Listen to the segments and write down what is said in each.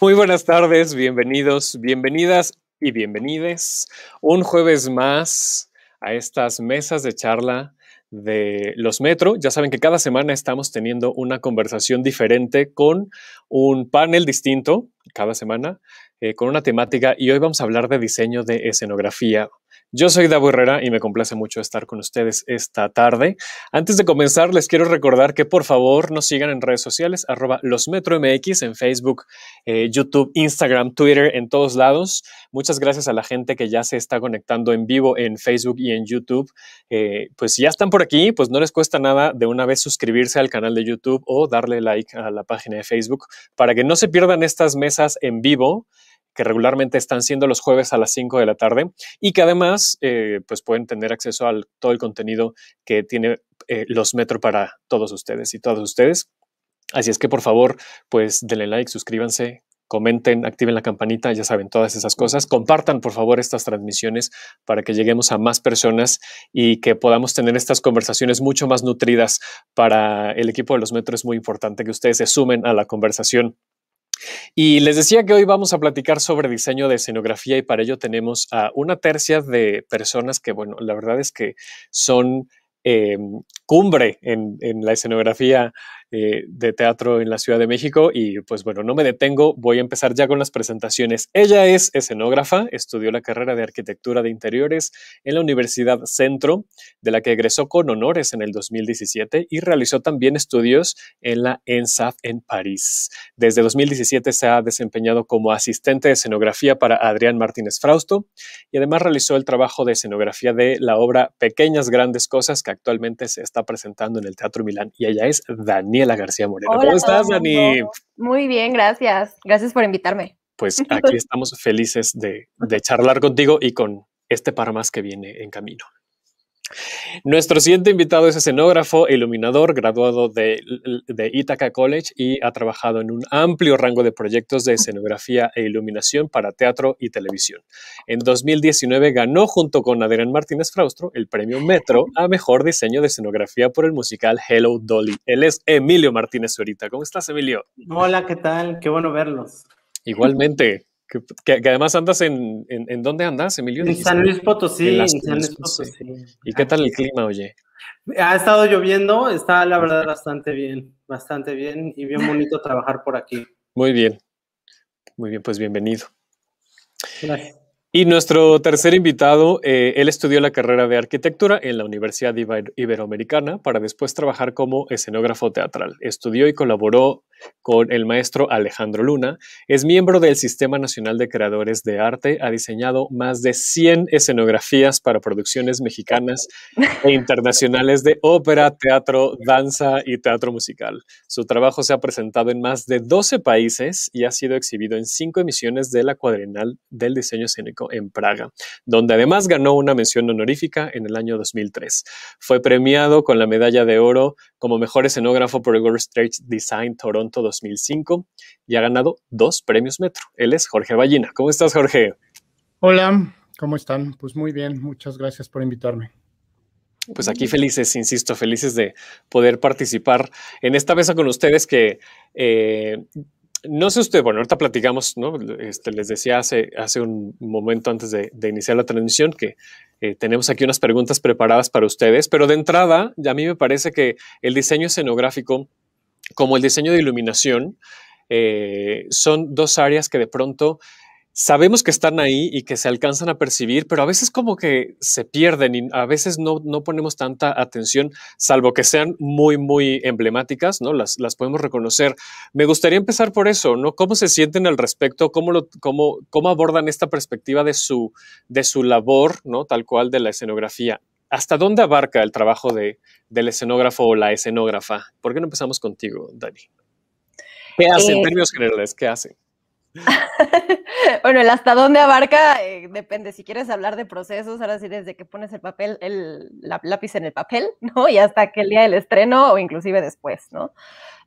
Muy buenas tardes, bienvenidos, bienvenidas y bienvenides un jueves más a estas mesas de charla de los Metro. Ya saben que cada semana estamos teniendo una conversación diferente con un panel distinto cada semana eh, con una temática y hoy vamos a hablar de diseño de escenografía. Yo soy Davo Herrera y me complace mucho estar con ustedes esta tarde. Antes de comenzar, les quiero recordar que por favor nos sigan en redes sociales, arroba losmetromx en Facebook, eh, YouTube, Instagram, Twitter, en todos lados. Muchas gracias a la gente que ya se está conectando en vivo en Facebook y en YouTube. Eh, pues si ya están por aquí, pues no les cuesta nada de una vez suscribirse al canal de YouTube o darle like a la página de Facebook para que no se pierdan estas mesas en vivo que regularmente están siendo los jueves a las 5 de la tarde y que además eh, pues pueden tener acceso a todo el contenido que tiene eh, los Metro para todos ustedes y todas ustedes. Así es que por favor, pues denle like, suscríbanse, comenten, activen la campanita, ya saben todas esas cosas. Compartan, por favor, estas transmisiones para que lleguemos a más personas y que podamos tener estas conversaciones mucho más nutridas para el equipo de los metros. Es muy importante que ustedes se sumen a la conversación y les decía que hoy vamos a platicar sobre diseño de escenografía y para ello tenemos a una tercia de personas que, bueno, la verdad es que son eh, cumbre en, en, la escenografía eh, de teatro en la Ciudad de México y pues bueno, no me detengo, voy a empezar ya con las presentaciones. Ella es escenógrafa, estudió la carrera de arquitectura de interiores en la Universidad Centro, de la que egresó con honores en el 2017 y realizó también estudios en la ENSAF en París. Desde 2017 se ha desempeñado como asistente de escenografía para Adrián Martínez Frausto y además realizó el trabajo de escenografía de la obra Pequeñas Grandes Cosas que actualmente se está presentando en el Teatro Milán y ella es Dani Daniela García Moreno. ¿Cómo estás, Dani? Muy bien, gracias. Gracias por invitarme. Pues aquí estamos felices de, de charlar contigo y con este par más que viene en camino. Nuestro siguiente invitado es escenógrafo e iluminador, graduado de, Itaca Ithaca College y ha trabajado en un amplio rango de proyectos de escenografía e iluminación para teatro y televisión. En 2019 ganó junto con Adrián Martínez Fraustro el premio Metro a mejor diseño de escenografía por el musical Hello Dolly. Él es Emilio Martínez Zurita. ¿Cómo estás, Emilio? Hola, ¿qué tal? Qué bueno verlos. Igualmente. Que, además andas en, en, dónde andas, Emilio? En San Luis Potosí. ¿Y qué tal el clima, oye? Ha estado lloviendo, está la este verdad bastante bien, bastante bien y bien bonito trabajar por aquí. Muy bien, muy bien, pues bienvenido. Gracias. Y nuestro tercer invitado, eh, él estudió la carrera de arquitectura en la Universidad Iberoamericana para después trabajar como escenógrafo teatral. Estudió y colaboró con el maestro Alejandro Luna. Es miembro del Sistema Nacional de Creadores de Arte, ha diseñado más de 100 escenografías para producciones mexicanas e internacionales de ópera, teatro, danza y teatro musical. Su trabajo se ha presentado en más de 12 países y ha sido exhibido en cinco emisiones de la Cuadrenal del Diseño Escénico en Praga, donde además ganó una mención honorífica en el año 2003. Fue premiado con la medalla de oro como mejor escenógrafo por el World Stage Design Toronto 2005 y ha ganado dos premios Metro. Él es Jorge Ballina. ¿Cómo estás, Jorge? Hola, ¿cómo están? Pues muy bien, muchas gracias por invitarme. Pues aquí felices, insisto, felices de poder participar en esta mesa con ustedes que... Eh, no sé usted, bueno, ahorita platicamos, ¿no? Este, les decía hace, hace un momento antes de, iniciar la transmisión que eh, tenemos aquí unas preguntas preparadas para ustedes, pero de entrada, a mí me parece que el diseño escenográfico como el diseño de iluminación, eh, son dos áreas que de pronto sabemos que están ahí y que se alcanzan a percibir, pero a veces como que se pierden y a veces no, ponemos tanta atención, salvo que sean muy, muy emblemáticas, ¿no? Las, las podemos reconocer. Me gustaría empezar por eso, ¿no? ¿Cómo se sienten al respecto? ¿Cómo, lo, cómo abordan esta perspectiva de su, de su labor, ¿no? Tal cual de la escenografía. ¿Hasta dónde abarca el trabajo de, del escenógrafo o la escenógrafa? ¿Por qué no empezamos contigo, Dani? ¿Qué eh, hace en términos generales? ¿Qué hace? bueno, el hasta dónde abarca eh, depende. Si quieres hablar de procesos, ahora sí, desde que pones el papel, el lápiz en el papel, ¿no? Y hasta que el día del estreno o inclusive después, ¿no?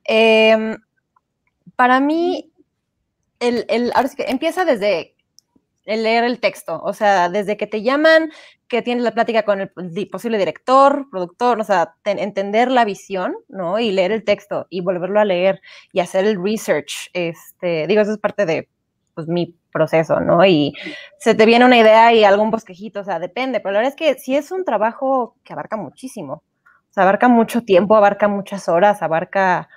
Em, para mí, el, ahora que empieza desde el leer el texto, o sea, desde que te llaman, que tienes la plática con el posible director, productor, o sea, entender la visión, ¿no? Y leer el texto y volverlo a leer y hacer el research, este, digo, eso es parte de pues, mi proceso, ¿no? Y se te viene una idea y algún bosquejito, o sea, depende, pero la verdad es que sí es un trabajo que abarca muchísimo, o sea, abarca mucho tiempo, abarca muchas horas, abarca,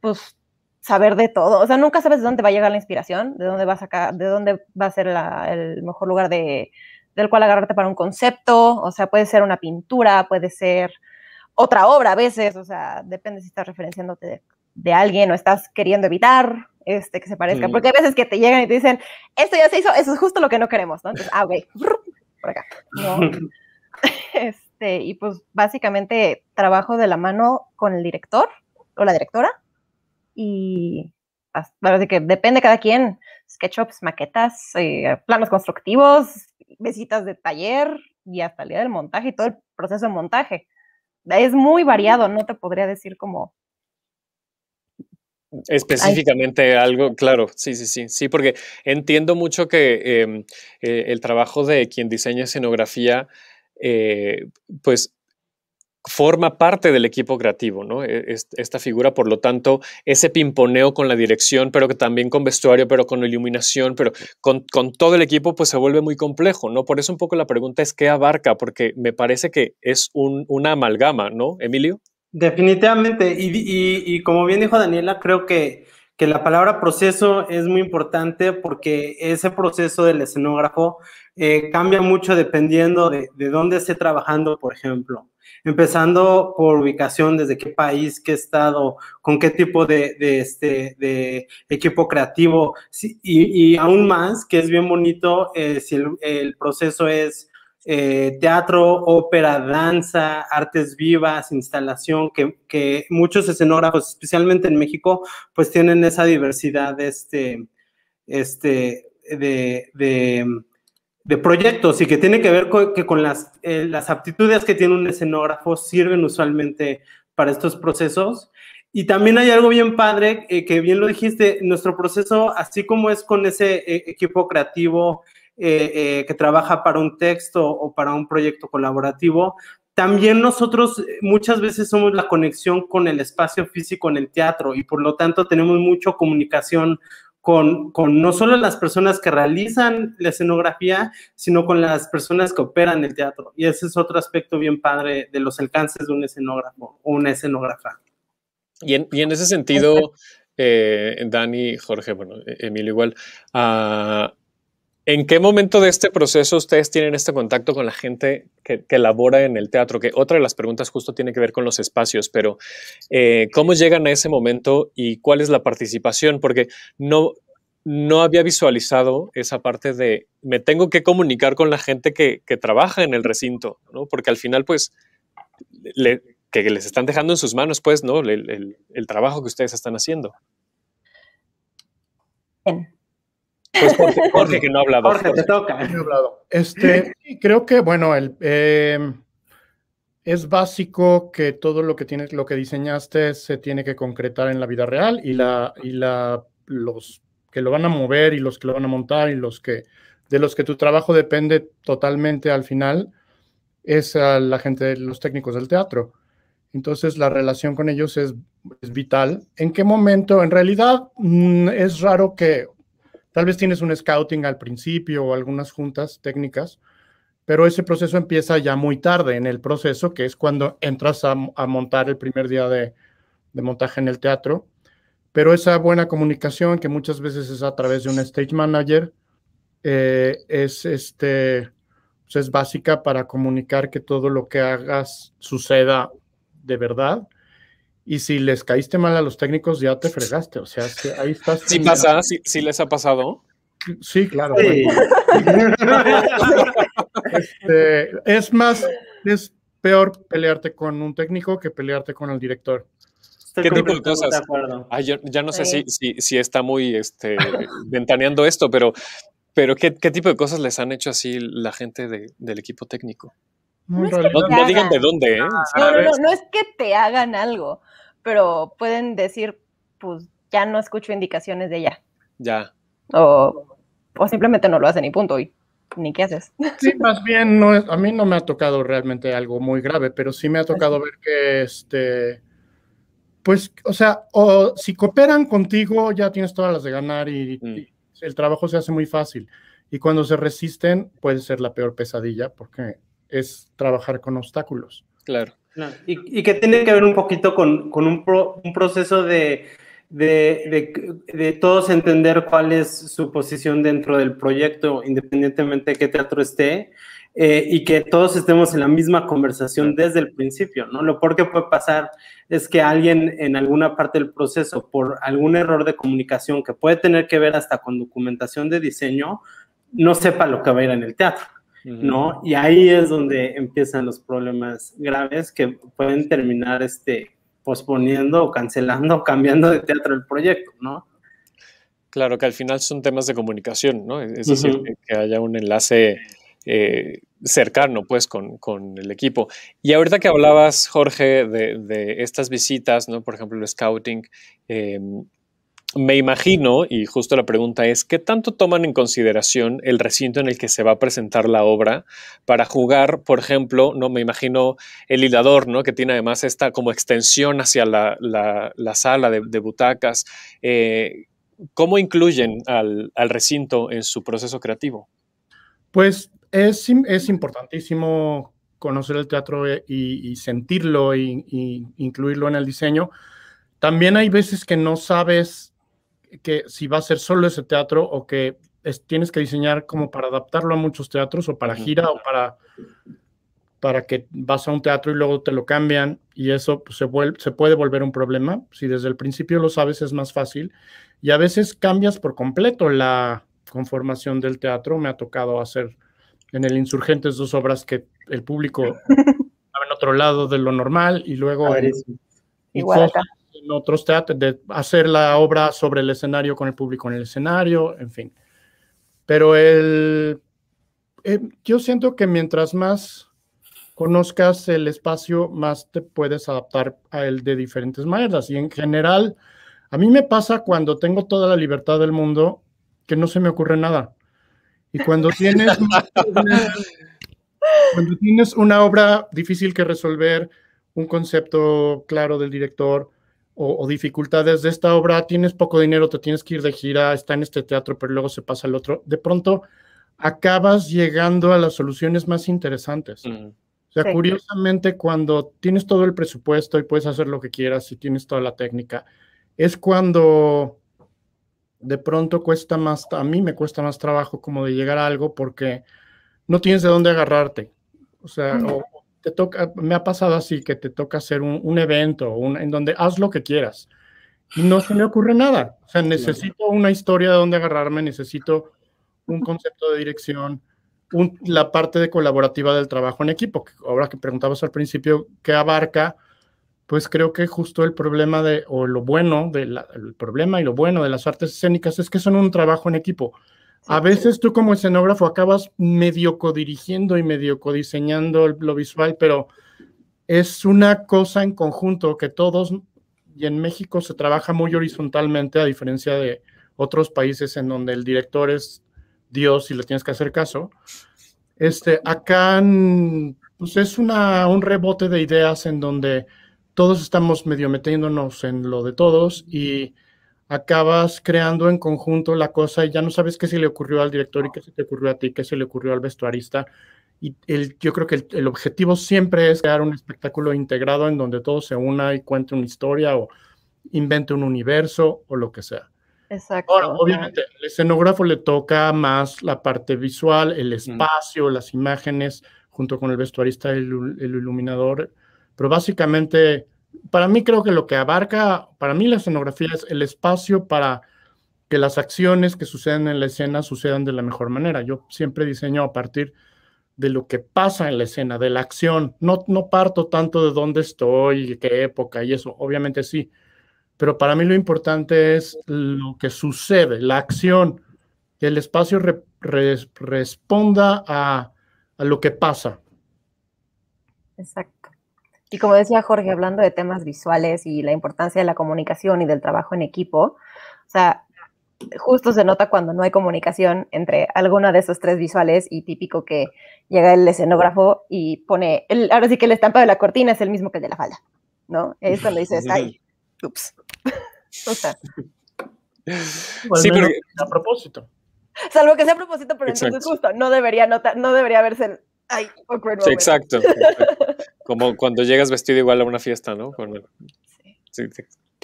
pues, saber de todo. O sea, nunca sabes de dónde va a llegar la inspiración, de dónde va a sacar, de dónde va a ser el mejor lugar de, del cual agarrarte para un concepto. O sea, puede ser una pintura, puede ser otra obra a veces. O sea, depende si estás referenciándote de, alguien o estás queriendo evitar este, que se parezca. Mm. Porque hay veces que te llegan y te dicen, esto ya se hizo, eso es justo lo que no queremos, ¿no? Entonces, ah, okay, por acá. Este, y pues básicamente trabajo de la mano con el director o la directora y que depende cada quien, sketchups, maquetas, eh, planos constructivos, visitas de taller y hasta el día del montaje y todo el proceso de montaje. Es muy variado, mm. no te podría decir como Específicamente algo, claro, sí, sí, sí, sí, porque entiendo mucho que em, eh, el trabajo de quien diseña escenografía, eh, pues forma parte del equipo creativo, ¿no? E, esta figura, por lo tanto, ese pimponeo con la dirección, pero que también con vestuario, pero con iluminación, pero con, todo el equipo, pues se vuelve muy complejo, ¿no? Por eso un poco la pregunta es qué abarca, porque me parece que es una amalgama, ¿no, Emilio? Definitivamente, y, como bien dijo Daniela, creo que, que la palabra proceso es muy importante porque ese proceso del escenógrafo eh, cambia mucho dependiendo de dónde esté trabajando, por ejemplo empezando por ubicación, desde qué país, qué estado, con qué tipo de, este, de equipo creativo, y, aún más, que es bien bonito, eh, si el, proceso es eh, teatro, ópera, danza, artes vivas, instalación, que, muchos escenógrafos, especialmente en México, pues tienen esa diversidad este, este, de de proyectos y que tiene que ver con, que con las, eh, las aptitudes que tiene un escenógrafo sirven usualmente para estos procesos. Y también hay algo bien padre, eh, que bien lo dijiste, nuestro proceso, así como es con ese eh, equipo creativo que trabaja para un texto o para un proyecto colaborativo, también nosotros muchas veces somos la conexión con el espacio físico en el teatro y por lo tanto tenemos mucha comunicación con, no solo las personas que realizan la escenografía, sino con las personas que operan el teatro. Y ese es otro aspecto bien padre de los alcances de un escenógrafo o una escenógrafa. Y en, ese sentido, eh, Dani, Jorge, bueno, Emilio igual, ah, ¿En qué momento de este proceso ustedes tienen este contacto con la gente que, elabora labora en el teatro? Que otra de las preguntas justo tiene que ver con los espacios, pero eh, ¿cómo llegan a ese momento y cuál es la participación? Porque no, no había visualizado esa parte de me tengo que comunicar con la gente que, trabaja en el recinto, Porque al final, pues, que les están dejando en sus manos, pues, ¿no? El, trabajo que ustedes están haciendo. Pues Jorge, que no ha hablado. Jorge, te toca. Este, creo que, bueno, el, em, es básico que todo lo que, tienes, lo que diseñaste se tiene que concretar en la vida real y, la, y la, los que lo van a mover y los que lo van a montar y los que de los que tu trabajo depende totalmente al final es a la gente, los técnicos del teatro. Entonces la relación con ellos es vital. ¿En qué momento? En realidad mm, es raro que Tal vez tienes un scouting al principio o algunas juntas técnicas, pero ese proceso empieza ya muy tarde en el proceso, que es cuando entras a, montar el primer día de, montaje en el teatro. Pero esa buena comunicación, que muchas veces es a través de un stage manager, eh, es, este, pues es básica para comunicar que todo lo que hagas suceda de verdad y si les caíste mal a los técnicos, ya te fregaste. O sea, ahí estás. Sí, les ha pasado. Sí, claro. Este, es más, es peor pelearte con un técnico que pelearte con el director. ¿Qué tipo de cosas? ya no sé si, está muy este, ventaneando esto, pero, ¿qué, tipo de cosas les han hecho así la gente del equipo técnico? No, digan de dónde, ¿eh? No, no, es que te hagan algo, pero pueden decir, pues ya no escucho indicaciones de ella. Ya. O, o simplemente no lo hacen y punto. Y ni qué haces. Sí, más bien no a mí no me ha tocado realmente algo muy grave, pero sí me ha tocado ver que este pues o sea, o si cooperan contigo ya tienes todas las de ganar y mm. el trabajo se hace muy fácil. Y cuando se resisten puede ser la peor pesadilla porque es trabajar con obstáculos. Claro. y, que tiene que ver un poquito con, un, proceso de, todos entender cuál es su posición dentro del proyecto, independientemente de qué teatro esté, eh, y que todos estemos en la misma conversación desde el principio, ¿no? Lo peor que puede pasar es que alguien en alguna parte del proceso, por algún error de comunicación que puede tener que ver hasta con documentación de diseño, no sepa lo que va a ir en el teatro. ¿no? Y ahí es donde empiezan los problemas graves que pueden terminar este, posponiendo o cancelando o cambiando de teatro el proyecto, ¿no? Claro, que al final son temas de comunicación, ¿no? Es decir, que haya un enlace eh, cercano, pues, con, con, el equipo. Y ahorita que hablabas, Jorge, de, de estas visitas, ¿no? Por ejemplo, el scouting, eh, me imagino, y justo la pregunta es, ¿qué tanto toman en consideración el recinto en el que se va a presentar la obra para jugar, por ejemplo, no me imagino el hilador, que tiene además esta como extensión hacia la, sala de, butacas? Eh, ¿Cómo incluyen al, recinto en su proceso creativo? Pues es, importantísimo conocer el teatro eh, y, y sentirlo e incluirlo en el diseño. También hay veces que no sabes que si va a ser solo ese teatro o que tienes que diseñar como para adaptarlo a muchos teatros o para gira o para, para que vas a un teatro y luego te lo cambian y eso pues, se, vuelve, se puede volver un problema. Si desde el principio lo sabes es más fácil y a veces cambias por completo la conformación del teatro. Me ha tocado hacer en el Insurgentes dos obras que el público en otro lado de lo normal y luego... Igual otros teatros, de hacer la obra sobre el escenario con el público en el escenario, en fin. Pero el, eh, yo siento que mientras más conozcas el espacio, más te puedes adaptar a él de diferentes maneras. Y en general, a mí me pasa cuando tengo toda la libertad del mundo que no se me ocurre nada. Y cuando tienes, cuando tienes una obra difícil que resolver, un concepto claro del director, o, dificultades de esta obra, tienes poco dinero, te tienes que ir de gira, está en este teatro, pero luego se pasa al otro. De pronto acabas llegando a las soluciones más interesantes. O sea, curiosamente, cuando tienes todo el presupuesto y puedes hacer lo que quieras y tienes toda la técnica, es cuando de pronto cuesta más, a mí me cuesta más trabajo como de llegar a algo porque no tienes de dónde agarrarte. O sea, o, toca, me ha pasado así, que te toca hacer un, evento en donde haz lo que quieras. Y no se me ocurre nada. O sea, necesito una historia de dónde agarrarme, necesito un concepto de dirección, la parte de colaborativa del trabajo en equipo. ahora que preguntabas al principio qué abarca, pues creo que justo el problema de, o lo bueno, del problema y lo bueno de las artes escénicas es que son un trabajo en equipo. A veces tú como escenógrafo acabas medio codirigiendo y medio codiseñando lo visual, pero es una cosa en conjunto que todos, y en México se trabaja muy horizontalmente a diferencia de otros países en donde el director es Dios y le tienes que hacer caso. Este, acá pues, es un rebote de ideas en donde todos estamos medio metiéndonos en lo de todos y acabas creando en conjunto la cosa y ya no sabes qué se le ocurrió al director y qué se te ocurrió a ti, qué se le ocurrió al vestuarista. Y el, yo creo que el, objetivo siempre es crear un espectáculo integrado en donde todo se una y cuente una historia o invente un universo o lo que sea. Exacto. Ahora, obviamente, al escenógrafo le toca más la parte visual, el espacio, las imágenes, junto con el vestuarista, el, el iluminador, pero básicamente para mí creo que lo que abarca, para mí la escenografía es el espacio para que las acciones que suceden en la escena sucedan de la mejor manera. Yo siempre diseño a partir de lo que pasa en la escena, de la acción. No, parto tanto de dónde estoy, qué época y eso, obviamente sí. Pero para mí lo importante es lo que sucede, la acción, que el espacio responda a lo que pasa. Exacto. Y como decía Jorge, hablando de temas visuales y la importancia de la comunicación y del trabajo en equipo, o sea, justo se nota cuando no hay comunicación entre alguna de esos tres visuales y típico que llega el escenógrafo y pone, el, ahora sí que el estampa de la cortina es el mismo que el de la falda, ¿no? Es cuando dices, ay, ups. sí, pero a propósito. Salvo que sea a propósito, pero entonces justo no debería, notar, no debería verse el, ay, awkward exacto. Como cuando llegas vestido igual a una fiesta, ¿no? Sí,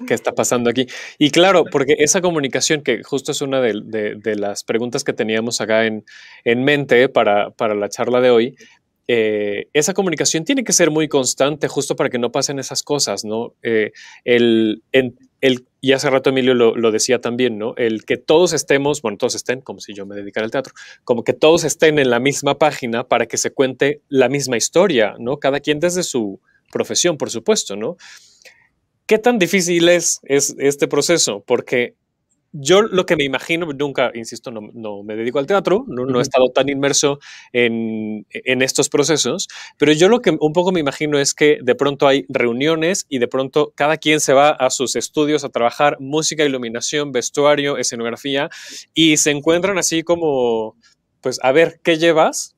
¿Qué está pasando aquí? Y claro, porque esa comunicación, que justo es una de, las preguntas que teníamos acá en, mente para, la charla de hoy, eh, esa comunicación tiene que ser muy constante justo para que no pasen esas cosas, ¿no? Eh, el, el, y hace rato Emilio lo, decía también, ¿no? El que todos estemos, bueno, todos estén, como si yo me dedicara al teatro, como que todos estén en la misma página para que se cuente la misma historia, ¿no? Cada quien desde su profesión, por supuesto, ¿no? ¿Qué tan difícil es, es este proceso? Porque yo lo que me imagino, nunca, insisto, no, me dedico al teatro, no, he estado tan inmerso en, en, estos procesos, pero yo lo que un poco me imagino es que de pronto hay reuniones y de pronto cada quien se va a sus estudios a trabajar música, iluminación, vestuario, escenografía, y se encuentran así como, pues, a ver, ¿qué llevas?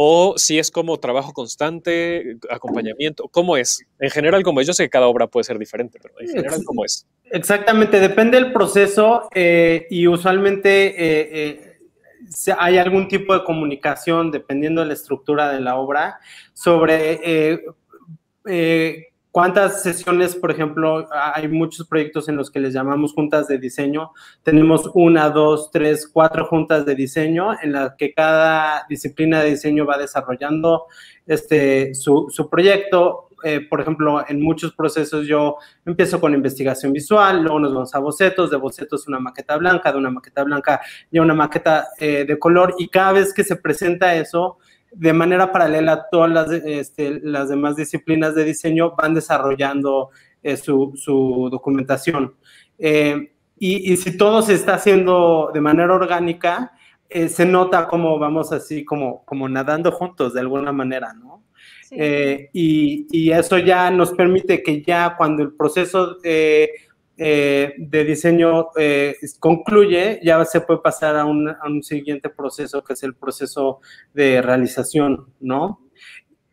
o si es como trabajo constante, acompañamiento, ¿cómo es? En general, como es? Yo sé que cada obra puede ser diferente, pero en general, ¿cómo es? Exactamente, depende del proceso eh, y usualmente eh, eh, hay algún tipo de comunicación, dependiendo de la estructura de la obra, sobre ¿Cuántas sesiones, por ejemplo, hay muchos proyectos en los que les llamamos juntas de diseño? Tenemos una, dos, tres, cuatro juntas de diseño en las que cada disciplina de diseño va desarrollando este, su, proyecto. Eh, por ejemplo, en muchos procesos yo empiezo con investigación visual, luego nos vamos a bocetos, de bocetos una maqueta blanca, de una maqueta blanca ya una maqueta eh, de color y cada vez que se presenta eso, de manera paralela todas este, las, demás disciplinas de diseño van desarrollando eh, su, documentación. Eh, y, si todo se está haciendo de manera orgánica, eh, se nota como vamos así, como, como nadando juntos de alguna manera, ¿no? Y, eso ya nos permite que ya cuando el proceso... Eh, de diseño eh, concluye, ya se puede pasar a un, siguiente proceso, que es el proceso de realización, ¿no?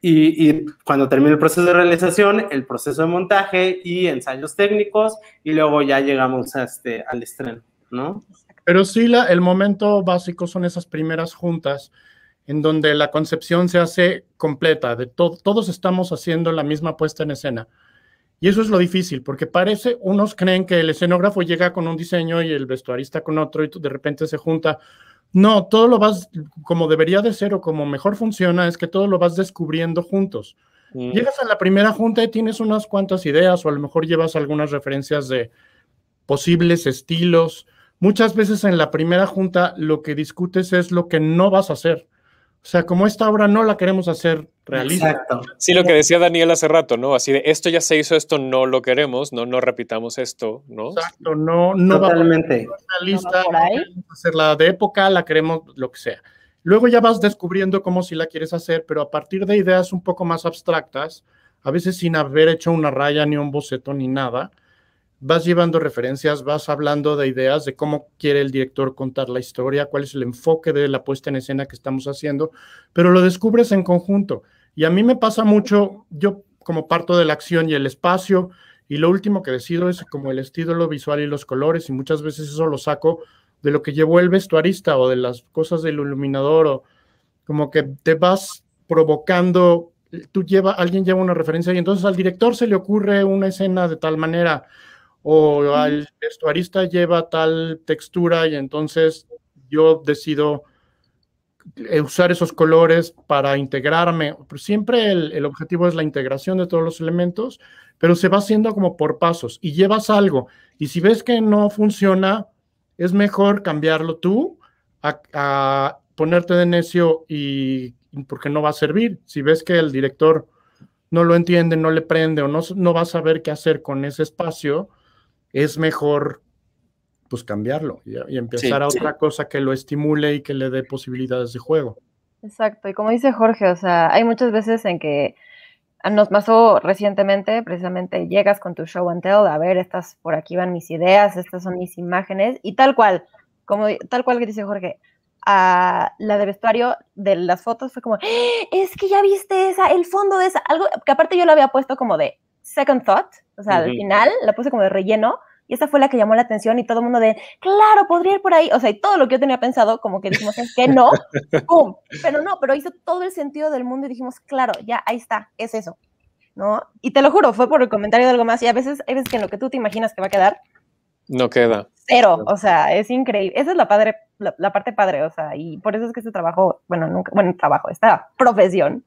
Y, cuando termina el proceso de realización, el proceso de montaje y ensayos técnicos, y luego ya llegamos este, al estreno, ¿no? Pero sí, el momento básico son esas primeras juntas en donde la concepción se hace completa, de todos estamos haciendo la misma puesta en escena. Y eso es lo difícil, porque parece, unos creen que el escenógrafo llega con un diseño y el vestuarista con otro y de repente se junta. No, todo lo vas, como debería de ser o como mejor funciona, es que todo lo vas descubriendo juntos. Mm. Llegas a la primera junta y tienes unas cuantas ideas o a lo mejor llevas algunas referencias de posibles estilos. Muchas veces en la primera junta lo que discutes es lo que no vas a hacer. O sea, como esta obra no la queremos hacer realista. Exacto. Sí, lo que decía Daniel hace rato, ¿no? Así de esto ya se hizo, esto no lo queremos, no, no repitamos esto, ¿no? Exacto, no, no Totalmente. La queremos hacerla de época, la queremos, lo que sea. Luego ya vas descubriendo cómo si la quieres hacer, pero a partir de ideas un poco más abstractas, a veces sin haber hecho una raya, ni un boceto, ni nada, vas llevando referencias, vas hablando de ideas de cómo quiere el director contar la historia, cuál es el enfoque de la puesta en escena que estamos haciendo, pero lo descubres en conjunto. Y a mí me pasa mucho, yo como parto de la acción y el espacio, y lo último que decido es como el estilo visual y los colores, y muchas veces eso lo saco de lo que llevó el vestuarista o de las cosas del iluminador, o como que te vas provocando, tú lleva, alguien lleva una referencia y entonces al director se le ocurre una escena de tal manera, o al vestuarista lleva tal textura y entonces yo decido eh, usar esos colores para integrarme. Pues, siempre el, objetivo es la integración de todos los elementos, pero se va haciendo como por pasos y llevas algo. Y si ves que no funciona, es mejor cambiarlo tú a, ponerte de necio y porque no va a servir. Si ves que el director no lo entiende, no le prende o no, no va a saber qué hacer con ese espacio, es mejor pues cambiarlo y, empezar a otra cosa que lo estimule y que le dé posibilidades de juego. Exacto, y como dice Jorge, o sea, hay muchas veces en que nos pasó recientemente, precisamente llegas con tu show and tell, a ver, estas por aquí van mis ideas, estas son mis imágenes, y tal cual, como tal cual que dice Jorge, a ah, la de vestuario de las fotos fue como, ¡Ah! es que ya viste esa, el fondo de esa, algo que aparte yo lo había puesto como de second thought, o sea, al final la puse como de relleno, y esa fue la que llamó la atención y todo el mundo de, claro, podría ir por ahí. O sea, y todo lo que yo tenía pensado, como que dijimos, que no, Pero no, pero hizo todo el sentido del mundo y dijimos, claro, ya, ahí está, es eso, ¿no? Y te lo juro, fue por el comentario de algo más. Y a veces, hay que en lo que tú te imaginas que va a quedar, no queda. Cero, o sea, es increíble. Esa es la, padre, la, parte padre, o sea, y por eso es que este trabajo, bueno, nunca, bueno, trabajo, esta profesión,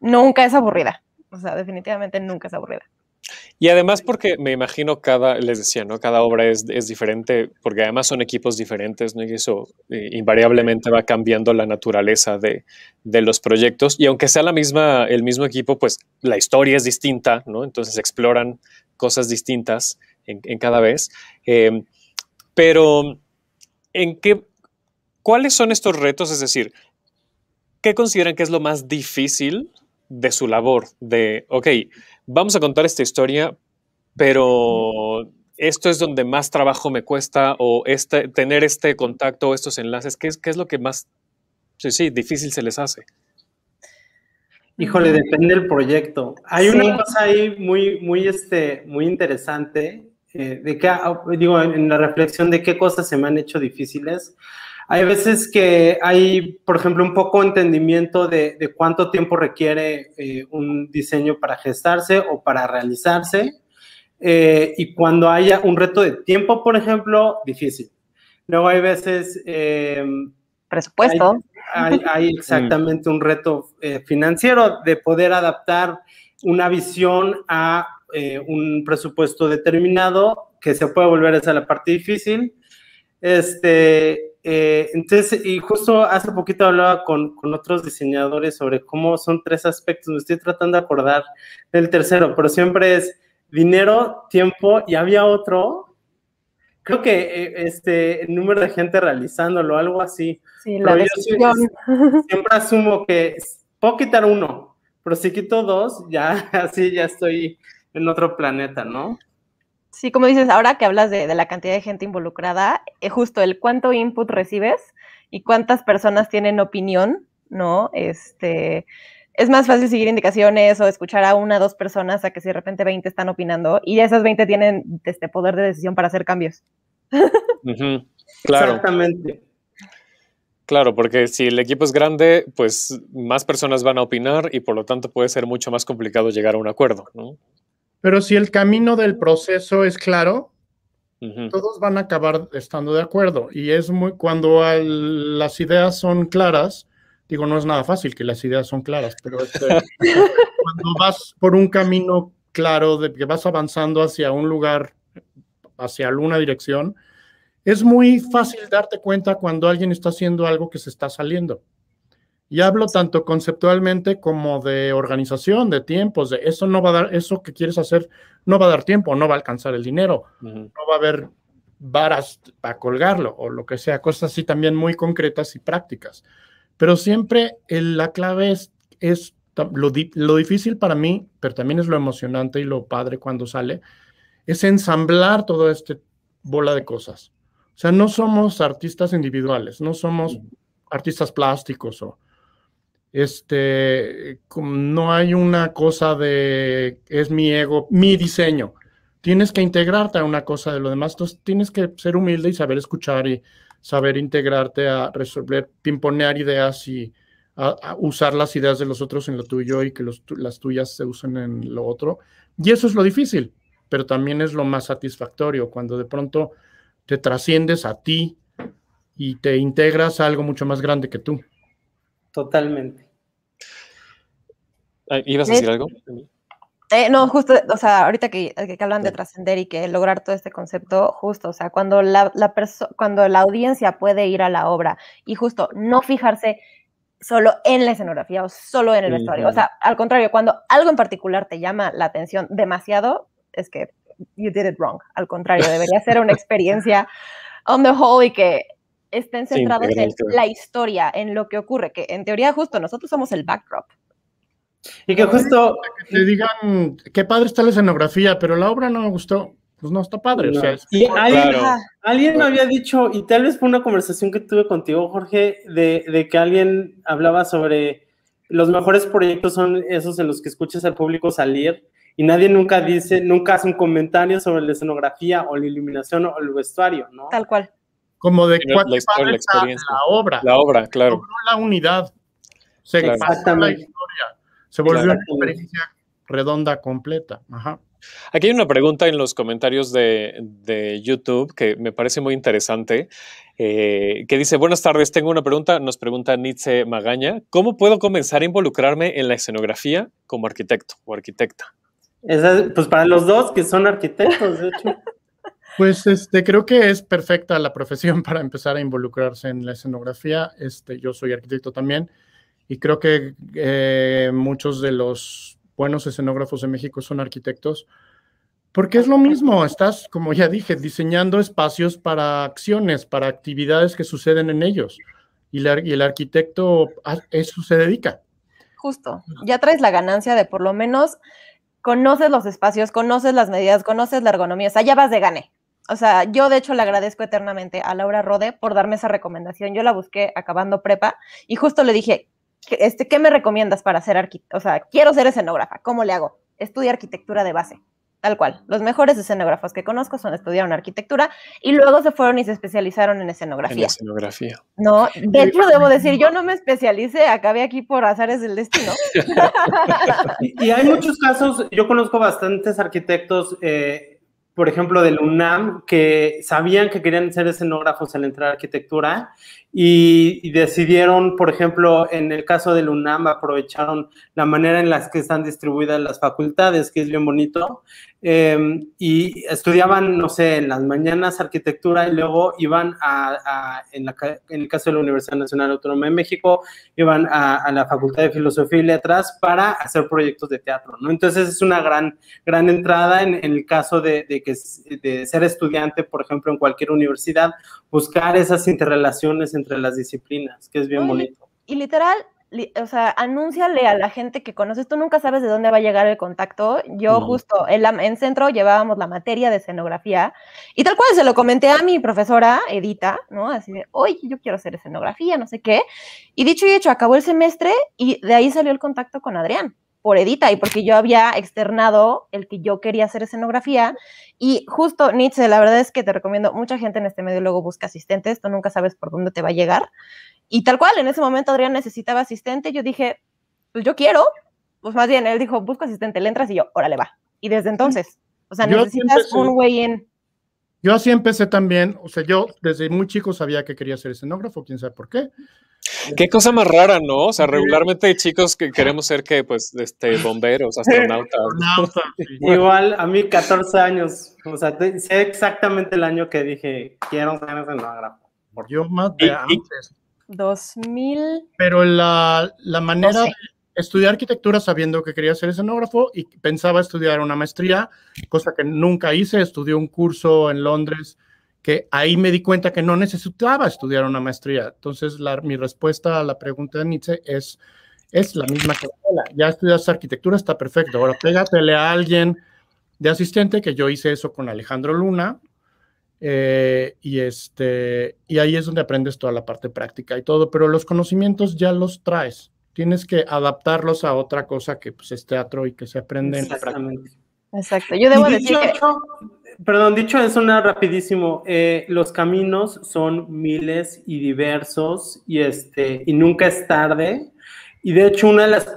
nunca es aburrida. O sea, definitivamente nunca es aburrida. Y además porque me imagino cada, les decía, ¿no? Cada obra es, es diferente, porque además son equipos diferentes, ¿no? Y eso eh, invariablemente va cambiando la naturaleza de, de, los proyectos. Y aunque sea la misma, el mismo equipo, pues la historia es distinta, ¿no? Entonces exploran cosas distintas en, cada vez. Em, pero, ¿en qué, ¿cuáles son estos retos? Es decir, ¿qué consideran que es lo más difícil de su labor? De, ok, Vamos a contar esta historia, pero esto es donde más trabajo me cuesta o este, tener este contacto, estos enlaces, ¿qué es, lo que más, sí, difícil se les hace? Híjole, depende del proyecto. Hay una cosa ahí muy, muy, este, muy interesante, eh, de que, ah, digo, en la reflexión de qué cosas se me han hecho difíciles. Hay veces que hay, por ejemplo, un poco entendimiento de, cuánto tiempo requiere eh, un diseño para gestarse o para realizarse. Eh, y cuando haya un reto de tiempo, por ejemplo, difícil. Luego hay veces... Em, presupuesto. Hay, exactamente un reto eh, financiero de poder adaptar una visión a un presupuesto determinado que se puede volver esa la parte difícil. Este, eh, entonces, y justo hace poquito hablaba con, otros diseñadores sobre cómo son tres aspectos. Me estoy tratando de acordar del tercero, pero siempre es dinero, tiempo y había otro. Creo que eh, este número de gente realizándolo, algo así. yo siempre, siempre asumo que puedo quitar uno, pero si quito dos, ya así ya estoy en otro planeta, ¿no? Sí, como dices, ahora que hablas de, la cantidad de gente involucrada, eh, justo el cuánto input recibes y cuántas personas tienen opinión, ¿no? Este, es más fácil seguir indicaciones o escuchar a una o dos personas a que si de repente 20 están opinando y esas 20 tienen este poder de decisión para hacer cambios. Claro. Exactamente. Claro, porque si el equipo es grande, pues más personas van a opinar y por lo tanto puede ser mucho más complicado llegar a un acuerdo, ¿no? Pero si el camino del proceso es claro, todos van a acabar estando de acuerdo. Y es muy cuando las ideas son claras, digo, no es nada fácil que las ideas son claras, pero cuando vas por un camino claro de que vas avanzando hacia un lugar, hacia alguna dirección, es muy fácil darte cuenta cuando alguien está haciendo algo que se está saliendo. Y hablo tanto conceptualmente como de organización, de tiempos, de eso no va a dar, eso que quieres hacer no va a dar tiempo, no va a alcanzar el dinero, no va a haber varas para colgarlo o lo que sea, cosas así también muy concretas y prácticas. Pero siempre la clave es, lo, difícil para mí, pero también es lo emocionante y lo padre cuando sale, es ensamblar toda esta bola de cosas. O sea, no somos artistas individuales, no somos artistas plásticos o este, no hay una cosa de, es mi ego, mi diseño. Tienes que integrarte a una cosa de lo demás. Entonces, tienes que ser humilde y saber escuchar y saber integrarte a resolver, pimponear ideas y usar las ideas de los otros en lo tuyo y que las tuyas se usen en lo otro. Y eso es lo difícil, pero también es lo más satisfactorio cuando de pronto te trasciendes a ti y te integras a algo mucho más grande que tú. Totalmente. Ah, ¿Ibas a decir algo? Eh, no, justo, o sea, ahorita que, hablan de trascender y que lograr todo este concepto, justo, o sea, cuando la, cuando la audiencia puede ir a la obra y justo no fijarse solo en la escenografía o solo en el vestuario, o sea, al contrario, cuando algo en particular te llama la atención demasiado, es que you did it wrong, al contrario, debería ser una experiencia on the whole y que estén centrados en la historia, en lo que ocurre, que en teoría justo nosotros somos el backdrop, y que justo. Que te digan, qué padre está la escenografía, pero la obra no me gustó. Pues no está padre. O sea, Y alguien, alguien me había dicho, y tal vez fue una conversación que tuve contigo, Jorge, de, de que alguien hablaba sobre los mejores proyectos son esos en los que escuchas al público salir y nadie nunca dice, nunca hace un comentario sobre la escenografía o la iluminación o el vestuario, ¿no? Tal cual. Como de la, la, experiencia. La, obra. La obra, claro. la unidad. Se la historia. Se volvió una conferencia redonda, completa. Aquí hay una pregunta en los comentarios de, YouTube que me parece muy interesante, eh, que dice, buenas tardes, tengo una pregunta, nos pregunta Nietzsche Magaña, ¿cómo puedo comenzar a involucrarme en la escenografía como arquitecto o arquitecta? pues para los dos que son arquitectos, de hecho. Pues este, creo que es perfecta la profesión para empezar a involucrarse en la escenografía. Este, yo soy arquitecto también. Y creo que eh, muchos de los buenos escenógrafos de México son arquitectos, porque es lo mismo, estás, como ya dije, diseñando espacios para acciones, para actividades que suceden en ellos. Y, el arquitecto a eso se dedica. Justo, ya traes la ganancia de por lo menos conoces los espacios, conoces las medidas, conoces la ergonomía, o sea, ya vas de gane. O sea, yo de hecho le agradezco eternamente a Laura Rode por darme esa recomendación. Yo la busqué acabando prepa y justo le dije, este, ¿qué me recomiendas para ser arquitecto? O sea, quiero ser escenógrafa, ¿cómo le hago? Estudia arquitectura de base, tal cual. Los mejores escenógrafos que conozco son estudiaron arquitectura y luego se fueron y se especializaron en escenografía. En escenografía. No, de hecho debo decir, yo no me especialicé, acabé aquí por azares del destino. y, hay muchos casos, yo conozco bastantes arquitectos, eh, por ejemplo, del UNAM, que sabían que querían ser escenógrafos al entrar a arquitectura y, decidieron, por ejemplo, en el caso del UNAM, aprovecharon la manera en las que están distribuidas las facultades, que es bien bonito, em, y estudiaban, no sé, en las mañanas arquitectura y luego iban a, en, el caso de la Universidad Nacional Autónoma de México, iban a, a, la Facultad de Filosofía y Letras para hacer proyectos de teatro, ¿no? Entonces es una gran, gran entrada en, el caso de, de, que, de ser estudiante, por ejemplo, en cualquier universidad, buscar esas interrelaciones entre las disciplinas, que es bien bonito. Y, literal, o sea, anúnciale a la gente que conoces, tú nunca sabes de dónde va a llegar el contacto. Yo justo en, en centro llevábamos la materia de escenografía y tal cual se lo comenté a mi profesora, Edita, ¿no? Así de, oye, yo quiero hacer escenografía, no sé qué. Y dicho y hecho, acabó el semestre y de ahí salió el contacto con Adrián por Edita y porque yo había externado el que yo quería hacer escenografía. Y justo, Nietzsche, la verdad es que te recomiendo, mucha gente en este medio luego busca asistentes, tú nunca sabes por dónde te va a llegar. Y tal cual, en ese momento Adrián necesitaba asistente, yo dije, pues yo quiero. Pues más bien, él dijo, busco asistente, le entras y yo, órale, va. Y desde entonces, o sea, necesitas un way in. Yo así empecé también, o sea, yo desde muy chico sabía que quería ser escenógrafo, quién sabe por qué. Qué cosa más rara, ¿no? O sea, regularmente hay chicos que queremos ser que, pues, este, bomberos, astronautas. Igual a mí 14 años, o sea, sé exactamente el año que dije, quiero ser escenógrafo. Yo más de antes. 2000. Pero la, manera, estudié arquitectura sabiendo que quería ser escenógrafo y pensaba estudiar una maestría, cosa que nunca hice. Estudié un curso en Londres que ahí me di cuenta que no necesitaba estudiar una maestría. Entonces, mi respuesta a la pregunta de Nietzsche es, es la misma que la Ya estudias arquitectura, está perfecto. Ahora pégatele a alguien de asistente, que yo hice eso con Alejandro Luna, eh, y, este, y ahí es donde aprendes toda la parte práctica y todo, pero los conocimientos ya los traes tienes que adaptarlos a otra cosa que pues, es teatro y que se aprenden Exacto. Yo debo decir Perdón, dicho es una rapidísimo. Eh, los caminos son miles y diversos y, este, y nunca es tarde. Y de hecho, una de las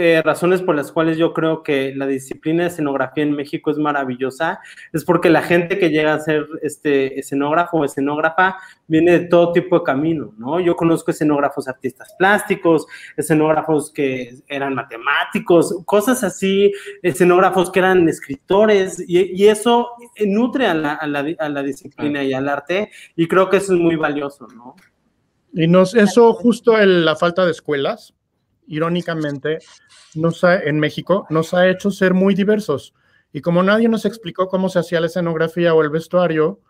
eh, razones por las cuales yo creo que la disciplina de escenografía en México es maravillosa es porque la gente que llega a ser este escenógrafo o escenógrafa viene de todo tipo de camino, ¿no? Yo conozco escenógrafos artistas plásticos, escenógrafos que eran matemáticos, cosas así, escenógrafos que eran escritores y, eso nutre a la, a, la, disciplina y al arte y creo que eso es muy valioso, ¿no? Y no eso justo la falta de escuelas, irónicamente, en México nos ha hecho ser muy diversos. Y como nadie nos explicó cómo se hacía la escenografía o el vestuario,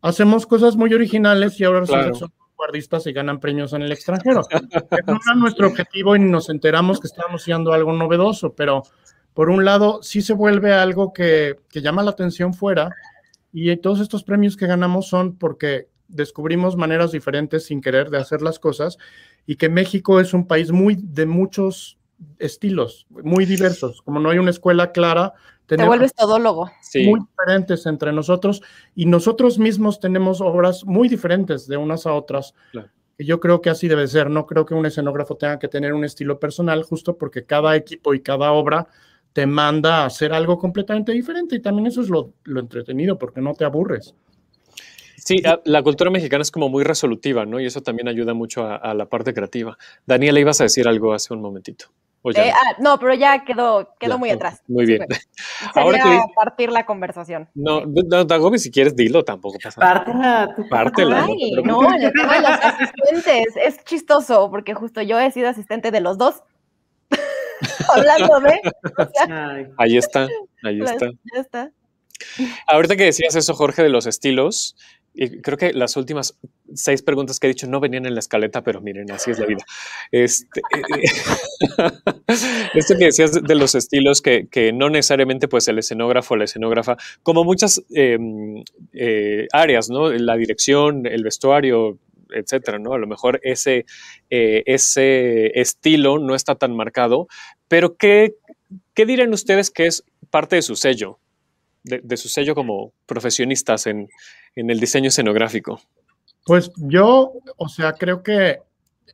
hacemos cosas muy originales y ahora son guardistas y ganan premios en el extranjero. no era nuestro objetivo y nos enteramos que estábamos haciendo algo novedoso, pero por un lado sí se vuelve algo que, que llama la atención fuera y todos estos premios que ganamos son porque descubrimos maneras diferentes sin querer de hacer las cosas y que México es un país muy de muchos estilos, muy diversos. Como no hay una escuela clara, tenemos Te vuelves todólogo. Muy diferentes entre nosotros y nosotros mismos tenemos obras muy diferentes de unas a otras. Y yo creo que así debe ser. No creo que un escenógrafo tenga que tener un estilo personal, justo porque cada equipo y cada obra te manda a hacer algo completamente diferente. Y también eso es lo entretenido, porque no te aburres. Sí, ah, la cultura mexicana es como muy resolutiva, ¿no? Y eso también ayuda mucho a, la parte creativa. Daniela, ibas a decir algo hace un momentito. Eh, ah, no, pero ya quedó, quedó muy atrás. Muy bien. Ahora partir la conversación. No, no, si quieres, dilo, tampoco pasa nada. Pártela. Ay, no, asistentes. Es chistoso, porque justo yo he sido asistente de los dos. Hablando de... ahí está, ahí está. está. Ahorita que decías eso, Jorge, de los estilos, creo que las últimas seis preguntas que he dicho no venían en la escaleta, pero miren, así es la vida. Este, esto que decías de los estilos que, no necesariamente pues el escenógrafo, la escenógrafa, como muchas em, eh, áreas, ¿no? La dirección, el vestuario, etcétera, ¿no? A lo mejor ese, eh, ese estilo no está tan marcado, pero ¿qué, ¿qué dirán ustedes que es parte de su sello? de, su sello como profesionistas en, el diseño escenográfico? Pues yo, o sea, creo que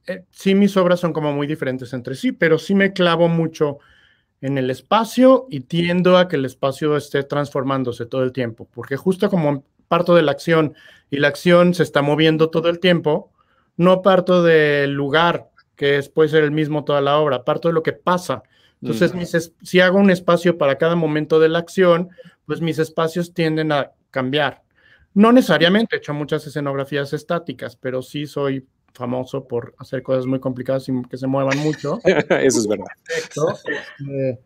eh, sí mis obras son como muy diferentes entre sí, pero sí me clavo mucho en el espacio y tiendo a que el espacio esté transformándose todo el tiempo, porque justo como parto de la acción y la acción se está moviendo todo el tiempo, no parto del lugar que es puede ser el mismo toda la obra, parto de lo que pasa entonces, si hago un espacio para cada momento de la acción, pues mis espacios tienden a cambiar. No necesariamente, he hecho muchas escenografías estáticas, pero sí soy famoso por hacer cosas muy complicadas y que se muevan mucho. eso es verdad. Este,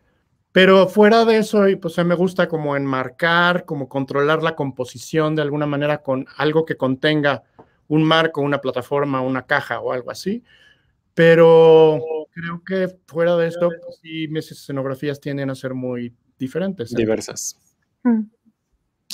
pero fuera de eso, pues me gusta como enmarcar, como controlar la composición de alguna manera con algo que contenga un marco, una plataforma, una caja o algo así. Pero creo que fuera de esto, pues, mis escenografías tienden a ser muy diferentes. ¿eh? Diversas. Mm.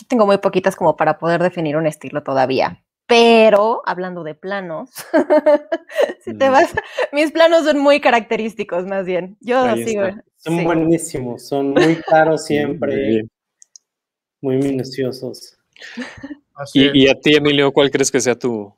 Tengo muy poquitas como para poder definir un estilo todavía. Pero hablando de planos, si te mm. vas, mis planos son muy característicos, más bien. Yo sigo. Son buenísimos, son muy caros siempre, muy, minuciosos. Y, y, a ti, Emilio, ¿cuál crees que sea tu,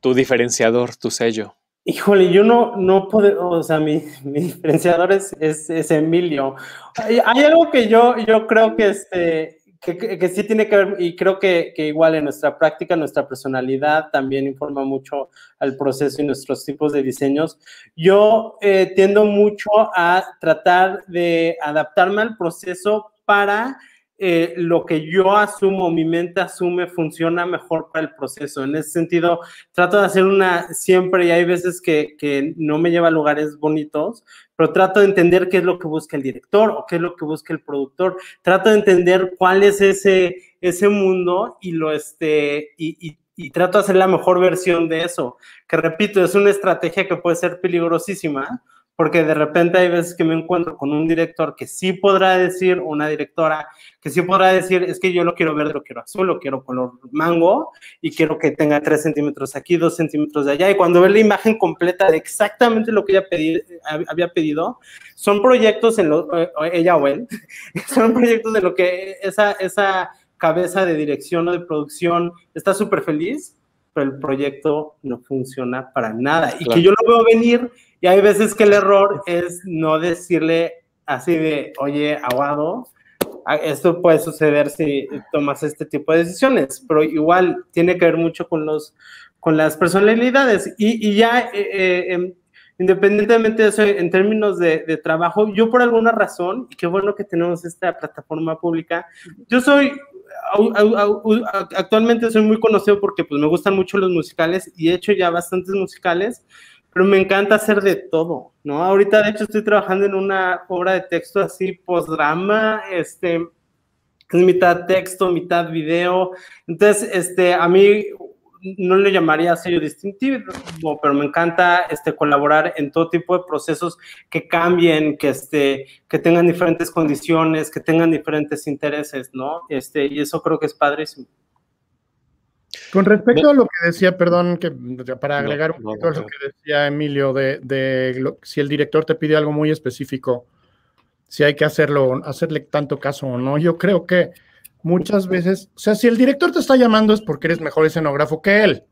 tu diferenciador, tu sello? Híjole, yo no, no puedo, o sea, mi, diferenciador es, Emilio. Hay, algo que yo, yo creo que, este, sí tiene que ver, y creo que, igual en nuestra práctica, nuestra personalidad también informa mucho al proceso y nuestros tipos de diseños. Yo eh, tiendo mucho a tratar de adaptarme al proceso para eh, lo que yo asumo, mi mente asume, funciona mejor para el proceso. En ese sentido, trato de hacer una siempre, y hay veces que, no me lleva a lugares bonitos, pero trato de entender qué es lo que busca el director o qué es lo que busca el productor. Trato de entender cuál es ese, mundo y lo este, y trato de hacer la mejor versión de eso, que repito, es una estrategia que puede ser peligrosísima, porque de repente hay veces que me encuentro con un director que sí podrá decir, una directora que sí podrá decir, es que yo lo quiero verde, lo quiero azul, lo quiero color mango y quiero que tenga tres centímetros aquí, dos centímetros de allá. Y cuando ve la imagen completa de exactamente lo que ella había pedido, son proyectos en lo, eh, eh, ella o él, son proyectos de lo que esa, esa cabeza de dirección o de producción está súper feliz, pero el proyecto no funciona para nada. Y que yo lo veo venir y hay veces que el error es no decirle así de, oye, aguado, esto puede suceder si tomas este tipo de decisiones, pero igual tiene que ver mucho con, los, con las personalidades. Y, ya, eh, eh, em, independientemente de eso, en términos de, trabajo, yo por alguna razón, qué bueno que tenemos esta plataforma pública, yo soy... Actualmente soy muy conocido porque pues, me gustan mucho los musicales y he hecho ya bastantes musicales, pero me encanta hacer de todo, ¿no? Ahorita, de hecho, estoy trabajando en una obra de texto así, post-drama, este, es mitad texto, mitad video. Entonces, este, a mí no le llamaría sello distintivo, pero me encanta este, colaborar en todo tipo de procesos que cambien, que, este, que tengan diferentes condiciones, que tengan diferentes intereses, ¿no? Este, y eso creo que es padrísimo. Con respecto a lo que decía, perdón, que para agregar un poquito a lo que decía Emilio, de, si el director te pide algo muy específico, si hay que hacerlo, hacerle tanto caso o no, yo creo que muchas veces, o sea, si el director te está llamando es porque eres mejor escenógrafo que él.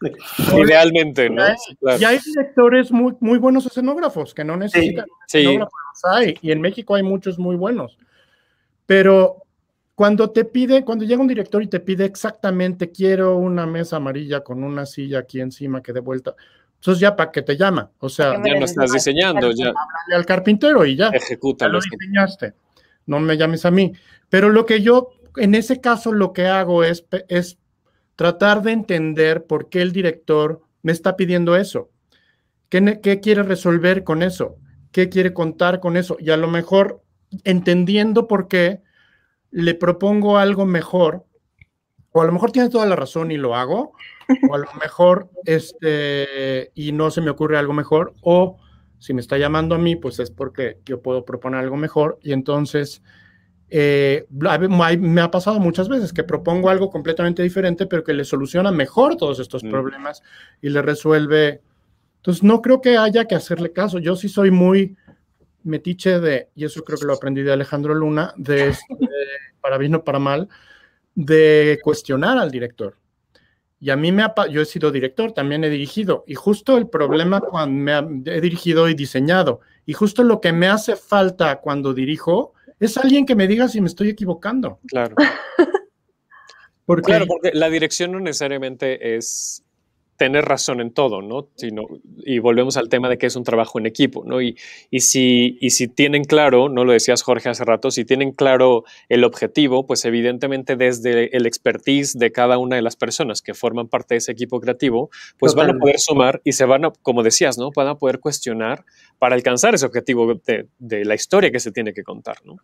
Idealmente, ¿no? Claro. Y hay directores muy, muy buenos escenógrafos que no necesitan sí, sí. escenógrafos, y en México hay muchos muy buenos. Pero cuando te pide, cuando llega un director y te pide exactamente, quiero una mesa amarilla con una silla aquí encima que de vuelta, entonces ya para qué te llama, o sea, ya no estás diseñando, ya. Al carpintero y ya. Ejecuta lo diseñaste. No me llames a mí. Pero lo que yo, en ese caso, lo que hago es, tratar de entender por qué el director me está pidiendo eso. ¿Qué quiere resolver con eso? ¿Qué quiere contar con eso? Y a lo mejor entendiendo por qué, le propongo algo mejor, o a lo mejor tiene toda la razón y lo hago, o a lo mejor, este, y no se me ocurre algo mejor, o si me está llamando a mí, pues es porque yo puedo proponer algo mejor, y entonces... Eh, me ha pasado muchas veces que propongo algo completamente diferente, pero que le soluciona mejor todos estos mm. problemas y le resuelve. Entonces, no creo que haya que hacerle caso. Yo sí soy muy metiche de, y eso creo que lo aprendí de Alejandro Luna, de, este, para bien o para mal, de cuestionar al director. Y a mí me ha, yo he sido director, también he dirigido, y justo el problema cuando me he dirigido y diseñado, y justo lo que me hace falta cuando dirijo es alguien que me diga si me estoy equivocando. Claro. claro, porque la dirección no necesariamente es tener razón en todo, ¿no? y volvemos al tema de que es un trabajo en equipo, ¿no? Y, si, tienen claro, no lo decías Jorge hace rato, si tienen claro el objetivo, pues evidentemente desde el expertise de cada una de las personas que forman parte de ese equipo creativo, pues van a poder sumar y se van a, como decías, ¿no? Van a poder cuestionar para alcanzar ese objetivo de, de la historia que se tiene que contar, ¿no?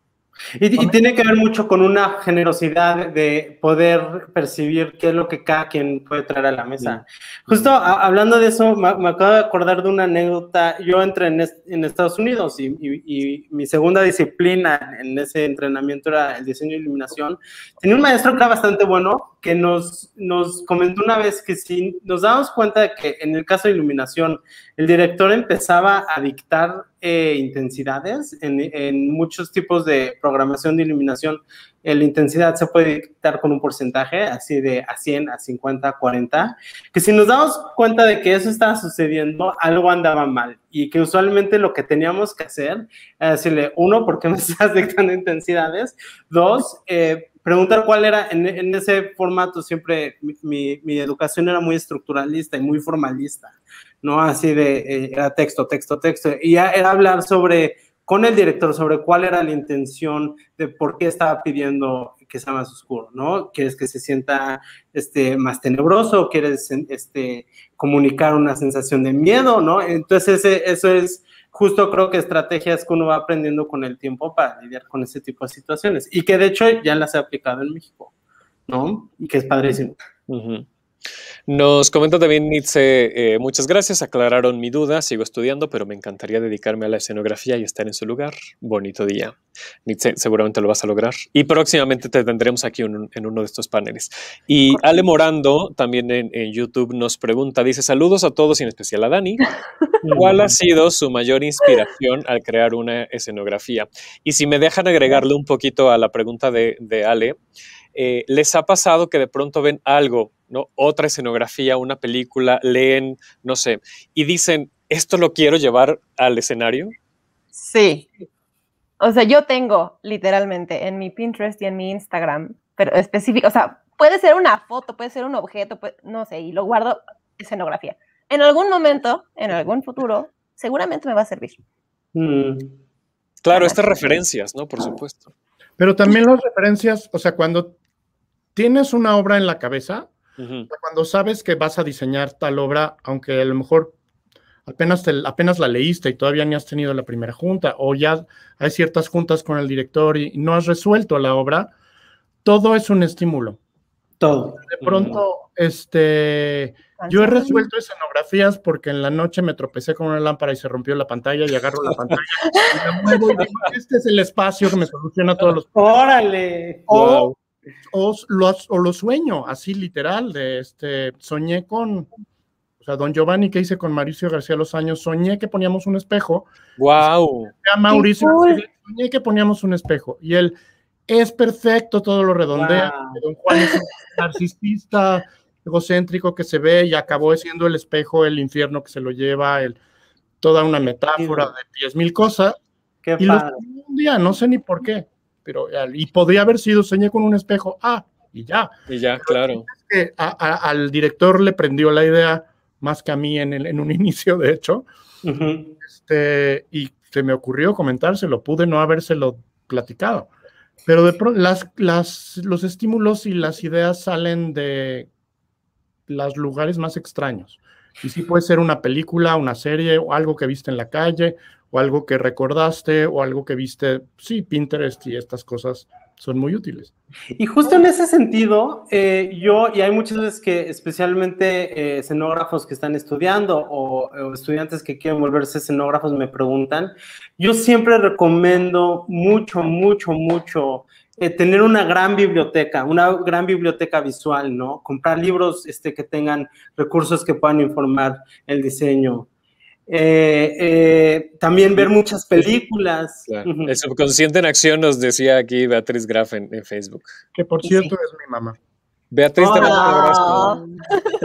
Y, tiene que ver mucho con una generosidad de poder percibir qué es lo que cada quien puede traer a la mesa. Justo hablando de eso, me, acabo de acordar de una anécdota. Yo entré en, Estados Unidos y, mi segunda disciplina en ese entrenamiento era el diseño de iluminación. Tenía un maestro que era bastante bueno, que nos, comentó una vez que si nos damos cuenta de que en el caso de iluminación, el director empezaba a dictar eh, intensidades en, muchos tipos de programación de iluminación, eh, la intensidad se puede dictar con un porcentaje, así de a 100, a 50, a 40, que si nos damos cuenta de que eso estaba sucediendo, algo andaba mal y que usualmente lo que teníamos que hacer era decirle, uno, ¿por qué me estás dictando intensidades? Dos, eh, preguntar cuál era, en, ese formato siempre mi, educación era muy estructuralista y muy formalista, ¿no? Así de, eh, era texto, texto, texto. Y era hablar sobre, con el director, sobre cuál era la intención de por qué estaba pidiendo que sea más oscuro, ¿no? ¿Quieres que se sienta este, más tenebroso? ¿Quieres este, comunicar una sensación de miedo, ¿no? Entonces eso es justo creo que estrategias que uno va aprendiendo con el tiempo para lidiar con ese tipo de situaciones y que de hecho ya las he aplicado en México, ¿no? Y que es padrísimo. Uh nos comenta también Nietzsche, eh, muchas gracias, aclararon mi duda, sigo estudiando, pero me encantaría dedicarme a la escenografía y estar en su lugar. Bonito día. Nietzsche, seguramente lo vas a lograr. Y próximamente te tendremos aquí en uno de estos paneles. Y Ale Morando, también en, YouTube, nos pregunta, dice, saludos a todos y en especial a Dani. ¿Cuál ha sido su mayor inspiración al crear una escenografía? Y si me dejan agregarle un poquito a la pregunta de, Ale, eh, ¿les ha pasado que de pronto ven algo? ¿no? otra escenografía, una película, leen, no sé, y dicen, ¿esto lo quiero llevar al escenario? Sí. O sea, yo tengo literalmente en mi Pinterest y en mi Instagram, pero específico, o sea, puede ser una foto, puede ser un objeto, no sé, y lo guardo escenografía. En algún momento, en algún futuro, seguramente me va a servir. Mm. Claro, estas referencias, ¿no? Por supuesto. Pero también las referencias, o sea, cuando tienes una obra en la cabeza, cuando sabes que vas a diseñar tal obra, aunque a lo mejor apenas, te, apenas la leíste y todavía ni has tenido la primera junta, o ya hay ciertas juntas con el director y no has resuelto la obra, todo es un estímulo. Todo. De pronto, este, yo he resuelto escenografías porque en la noche me tropecé con una lámpara y se rompió la pantalla y agarro la pantalla este es el espacio que me soluciona todos los problemas. ¡Órale! o, lo, sueño, así literal, de este, soñé con, o sea, Don Giovanni que hice con Mauricio García los años, soñé que poníamos un espejo. ¡Wow! Mauricio, soñé que poníamos un espejo. Y él, es perfecto, todo lo redondea. Don Juan narcisista, egocéntrico que se ve y acabó siendo el espejo, el infierno que se lo lleva, el, toda una metáfora de diez mil cosas. Qué y un día, no sé ni por qué y podría haber sido, señé con un espejo, ah, y ya. Y ya, claro. al director le prendió la idea más que a mí en, un inicio, de hecho, este, y se me ocurrió comentárselo, pude no habérselo platicado, pero las, los estímulos y las ideas salen de los lugares más extraños. Y sí puede ser una película, una serie o algo que viste en la calle, o algo que recordaste o algo que viste. Sí, Pinterest y estas cosas son muy útiles. Y justo en ese sentido, eh, yo, y hay muchas veces que especialmente eh, escenógrafos que están estudiando o, estudiantes que quieren volverse escenógrafos me preguntan, yo siempre recomiendo mucho, mucho, mucho eh, tener una gran biblioteca, una gran biblioteca visual, ¿no? Comprar libros este, que tengan recursos que puedan informar el diseño, eh, eh, también ver muchas películas. El subconsciente en acción nos decía aquí Beatriz Graf en, Facebook. Que por cierto es mi mamá. Beatriz, te ah.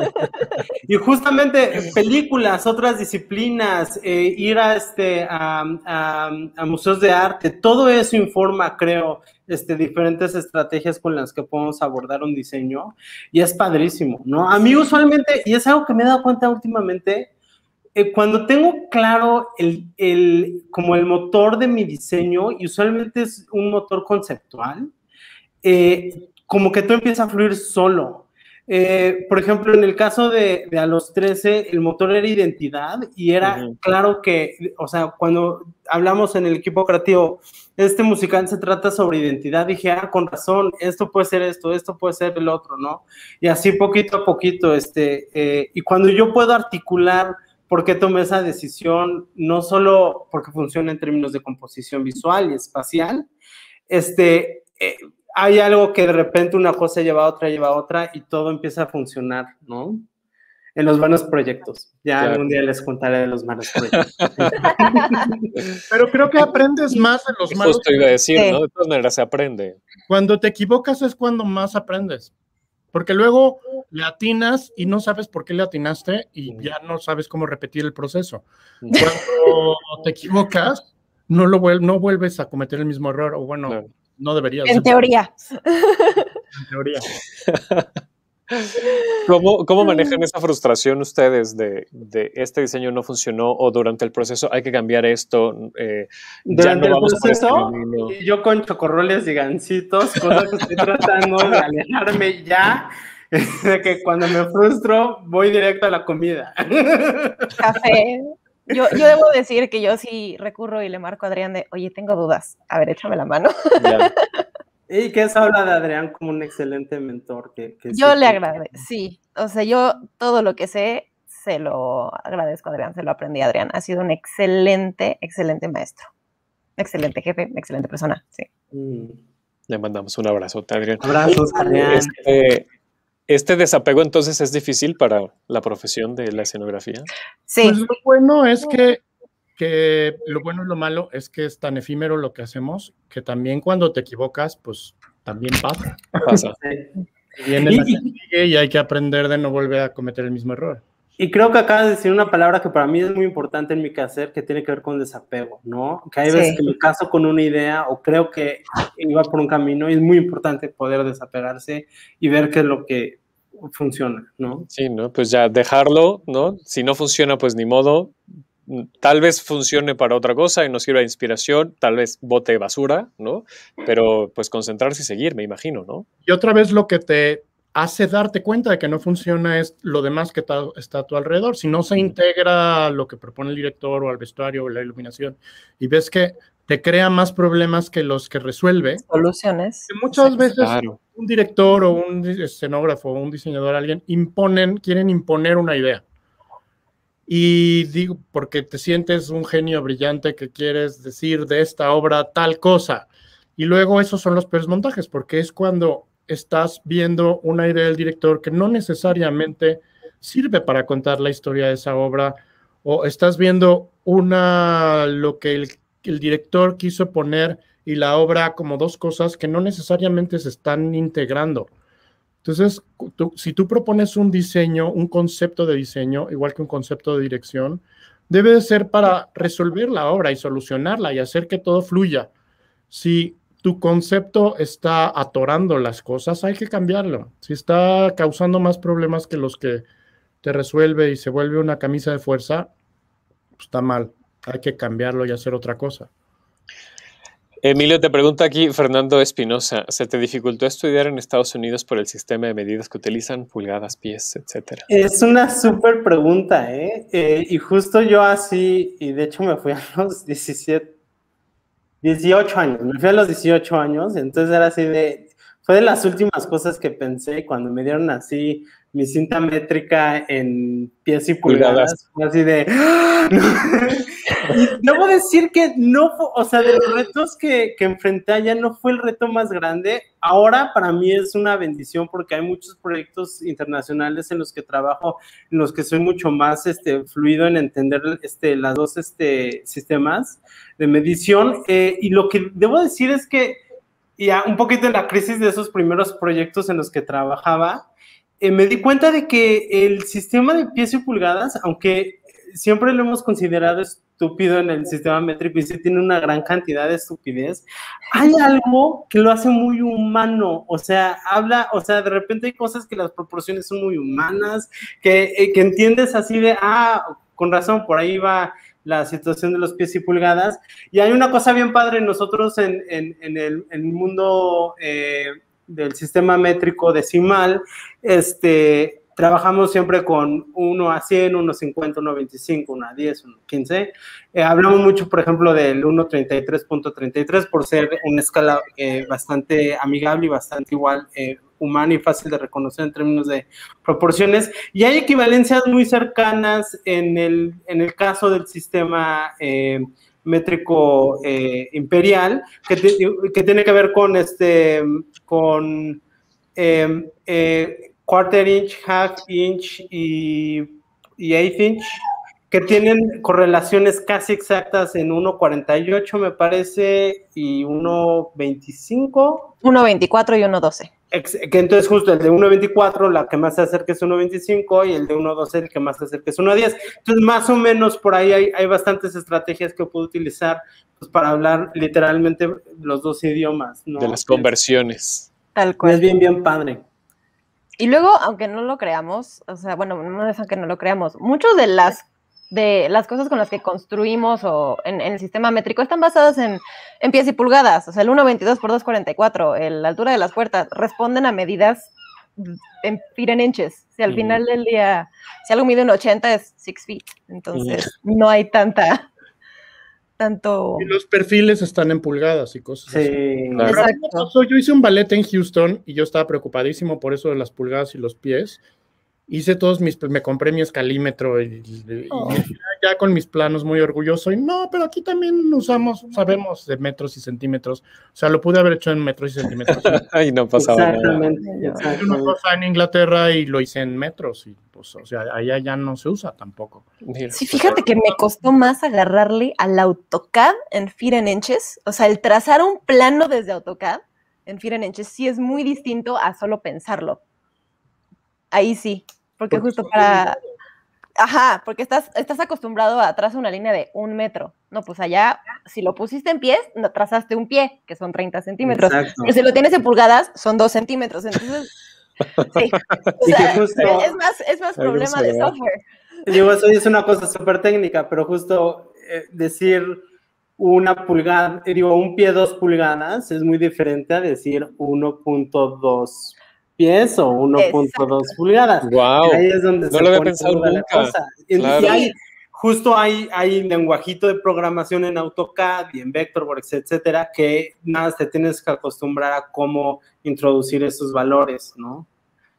Y justamente películas, otras disciplinas, eh, ir a, este, a, a, museos de arte, todo eso informa, creo, este, diferentes estrategias con las que podemos abordar un diseño y es padrísimo, ¿no? A mí usualmente, y es algo que me he dado cuenta últimamente, eh, cuando tengo claro el, el, como el motor de mi diseño, y usualmente es un motor conceptual, eh, como que todo empieza a fluir solo. Eh, por ejemplo, en el caso de, a los 13, el motor era identidad y era claro que, o sea, cuando hablamos en el equipo creativo, este musical se trata sobre identidad, dije, ah, con razón, esto puede ser esto, esto puede ser el otro, ¿no? Y así poquito a poquito, este, y cuando yo puedo articular por qué tomé esa decisión, no solo porque funciona en términos de composición visual y espacial, este, eh, hay algo que de repente una cosa lleva a otra, lleva a otra y todo empieza a funcionar, ¿no? En los buenos proyectos. Ya algún día les contaré de los malos proyectos. Pero creo que aprendes más de los malos. Justo iba a decir, ¿no? De todas maneras se aprende. Cuando te equivocas es cuando más aprendes. Porque luego le atinas y no sabes por qué le atinaste y ya no sabes cómo repetir el proceso. Cuando te equivocas, no, lo vuelves a cometer el mismo error, o bueno, no deberías. En teoría. En teoría. ¿Cómo, ¿Cómo, manejan esa frustración ustedes de, de, este diseño no funcionó o durante el proceso hay que cambiar esto? Eh, durante el proceso, yo con chocorroles y gancitos, cosas que estoy tratando de alejarme ya. De que cuando me frustro voy directo a la comida. Café. Yo, yo, debo decir que yo sí recurro y le marco a Adrián de, oye, tengo dudas. A ver, échame la mano. Y que es habla de Adrián como un excelente mentor. Que, yo le agradezco, sí. O sea, yo todo lo que sé, se lo agradezco a Adrián, se lo aprendí a Adrián. Ha sido un excelente, excelente maestro. Excelente jefe, excelente persona, sí. Mm. Le mandamos un abrazo, Adrián. Abrazos, este, Adrián. Este, este, desapego entonces es difícil para la profesión de la escenografía. Sí. Pues lo bueno es que que lo bueno y lo malo es que es tan efímero lo que hacemos que también cuando te equivocas, pues también pasa. Y, hay que aprender de no volver a cometer el mismo error. Y creo que acabas de decir una palabra que para mí es muy importante en mi quehacer, que tiene que ver con desapego, ¿no? Que hay veces que me caso con una idea o creo que iba por un camino y es muy importante poder desapegarse y ver qué es lo que funciona, ¿no? Sí, ¿no? Pues ya dejarlo, ¿no? Si no funciona, pues ni modo, tal vez funcione para otra cosa y nos sirva de inspiración, tal vez bote basura, ¿no? Pero pues concentrarse y seguir, me imagino, ¿no? Y otra vez lo que te hace darte cuenta de que no funciona es lo demás que está a tu alrededor. Si no se integra lo que propone el director o al vestuario o la iluminación y ves que te crea más problemas que los que resuelve. Soluciones. muchas veces un director o un escenógrafo o un diseñador, alguien, imponen, quieren imponer una idea y digo, porque te sientes un genio brillante que quieres decir de esta obra tal cosa. Y luego esos son los peores montajes, porque es cuando estás viendo una idea del director que no necesariamente sirve para contar la historia de esa obra, o estás viendo una, lo que el director quiso poner y la obra como dos cosas que no necesariamente se están integrando. Entonces, si tú propones un diseño, un concepto de diseño, igual que un concepto de dirección, debe de ser para resolver la obra y solucionarla y hacer que todo fluya. Si tu concepto está atorando las cosas, hay que cambiarlo. Si está causando más problemas que los que te resuelve y se vuelve una camisa de fuerza, pues, está mal. Hay que cambiarlo y hacer otra cosa. Emilio te pregunta aquí, Fernando Espinosa, ¿se te dificultó estudiar en Estados Unidos por el sistema de medidas que utilizan, pulgadas, pies, etcétera? Es una súper pregunta, ¿eh? eh y justo yo así, y de hecho me fui a los 17, 18 años, me fui a los 18 años, entonces era así de, fue de las últimas cosas que pensé cuando me dieron así mi cinta métrica en pies y pulgadas, así de... No ¡Ah! debo decir que no, o sea, de los retos que, que enfrenté ya no fue el reto más grande. Ahora para mí es una bendición porque hay muchos proyectos internacionales en los que trabajo, en los que soy mucho más este, fluido en entender este, las dos este, sistemas de medición. Eh, y lo que debo decir es que ya un poquito en la crisis de esos primeros proyectos en los que trabajaba, eh, me di cuenta de que el sistema de pies y pulgadas, aunque siempre lo hemos considerado estúpido en el sistema métrico y sí tiene una gran cantidad de estupidez, hay algo que lo hace muy humano, o sea, habla, o sea, de repente hay cosas que las proporciones son muy humanas, que, eh, entiendes así de, ah, con razón, por ahí va la situación de los pies y pulgadas. Y hay una cosa bien padre nosotros en, en, en el, mundo eh, del sistema métrico decimal, este, trabajamos siempre con 1 a 100, 1 a 50, 1 a 25, 1 a 10, 1 a 15. hablamos mucho, por ejemplo, del 1.33.33 por ser una escala eh, bastante amigable y bastante igual, eh, humana y fácil de reconocer en términos de proporciones. Y hay equivalencias muy cercanas en el, en el caso del sistema eh, métrico eh, imperial, que, tiene que ver con este, con em, eh, quarter inch, half inch y, y eighth inch, que tienen correlaciones casi exactas en 1.48 me parece y 1.25. 1.24 y 1.12 que entonces justo el de 1.24, la que más se acerca es 1.25 y el de 1.12 el que más se acerca es 1.10. Entonces, más o menos por ahí hay, bastantes estrategias que puedo utilizar pues, para hablar literalmente los dos idiomas. De las conversiones. Tal cual. Es bien, bien padre. Y luego, aunque no lo creamos, o sea, bueno, no es aunque no lo creamos, muchos de las de las cosas con las que construimos o en, el sistema métrico están basadas en, en, pies y pulgadas, o sea, el 1,22 por 2,44, la altura de las puertas, responden a medidas en feet inches. Si al mm. final del día, si algo mide un 80 es 6 feet, entonces no hay tanta, tanto... Y los perfiles están en pulgadas y cosas así. Claro. Exacto. Yo hice un ballet en Houston y yo estaba preocupadísimo por eso de las pulgadas y los pies hice todos mis, me compré mi escalímetro y, ya, oh. con mis planos muy orgulloso y no, pero aquí también usamos, sabemos de metros y centímetros, o sea, lo pude haber hecho en metros y centímetros. Ay, no pasaba Exactamente. nada. una cosa en Inglaterra y lo hice en metros y pues, o sea, allá ya no se usa tampoco. Sí, fíjate que me costó más agarrarle al AutoCAD en feet and inches, o sea, el trazar un plano desde AutoCAD en feet and inches sí es muy distinto a solo pensarlo ahí sí, porque, justo para... Ajá, porque estás, estás acostumbrado a trazar una línea de un metro. No, pues allá, si lo pusiste en pies, no, trazaste un pie, que son 30 centímetros. si lo tienes en pulgadas, son 2 centímetros. Entonces, sí. es más, es más problema de software. Digo, eso es una cosa súper técnica, pero justo eh, decir una pulgada, digo, un pie dos pulgadas es muy diferente a decir 1.2 pies o 1.2 pulgadas. Wow. Ahí es donde se lo había pensado Cosa. justo hay, lenguajito de programación en AutoCAD y en Vectorworks, etcétera, que nada, te tienes que acostumbrar a cómo introducir esos valores, ¿no?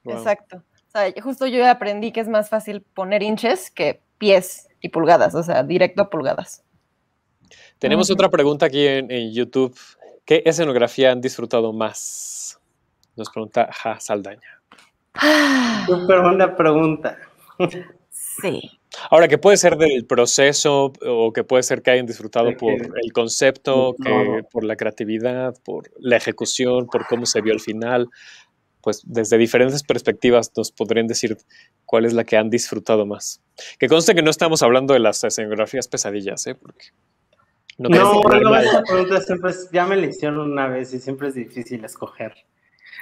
Exacto. O sea, justo yo aprendí que es más fácil poner inches que pies y pulgadas, o sea, directo a pulgadas. Tenemos otra pregunta aquí en YouTube. ¿Qué escenografía han disfrutado más? Nos pregunta Ja Saldaña. Ah. Súper buena pregunta. Sí. Ahora, que puede ser del proceso o que puede ser que hayan disfrutado por el concepto, por la creatividad, por la ejecución, por cómo se vio el final, pues desde diferentes perspectivas nos podrían decir cuál es la que han disfrutado más. Que conste que no estamos hablando de las escenografías pesadillas, ¿eh? Porque no, no, pregunta ya me la hicieron una vez y siempre es difícil escoger.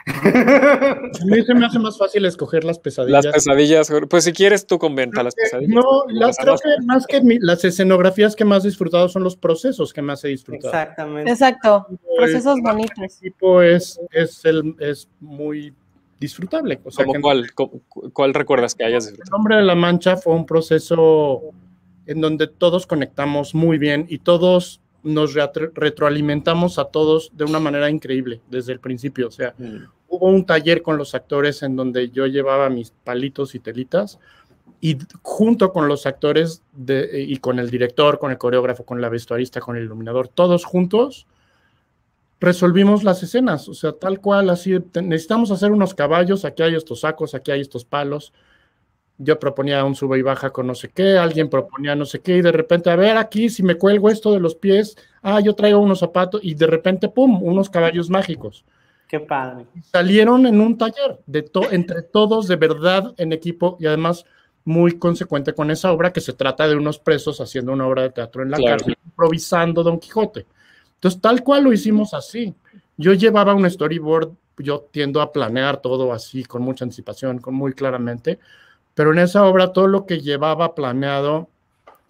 A mí se me hace más fácil escoger las pesadillas. Las pesadillas, pues si quieres tú comenta las pesadillas. No, las creo que más que las escenografías que más he disfrutado son los procesos que más he disfrutado. Exactamente. Exacto, procesos bonitos. tipo es, es, muy disfrutable. cuál, cuál, recuerdas que hayas disfrutado? El nombre de la mancha fue un proceso en donde todos conectamos muy bien y todos nos retroalimentamos a todos de una manera increíble desde el principio. O sea, mm. hubo un taller con los actores en donde yo llevaba mis palitos y telitas y junto con los actores de, eh, y con el director, con el coreógrafo, con la vestuarista, con el iluminador, todos juntos resolvimos las escenas. O sea, tal cual, así necesitamos hacer unos caballos, aquí hay estos sacos, aquí hay estos palos yo proponía un sube y baja con no sé qué, alguien proponía no sé qué, y de repente, a ver, aquí si me cuelgo esto de los pies, ah, yo traigo unos zapatos, y de repente, ¡pum!, unos caballos mágicos. Qué padre. Salieron en un taller, de entre todos, de verdad, en equipo, y además muy consecuente con esa obra, que se trata de unos presos haciendo una obra de teatro en la calle, cárcel, improvisando Don Quijote. Entonces, tal cual lo hicimos así. Yo llevaba un storyboard, yo tiendo a planear todo así, con mucha anticipación, con muy claramente, pero en esa obra todo lo que llevaba planeado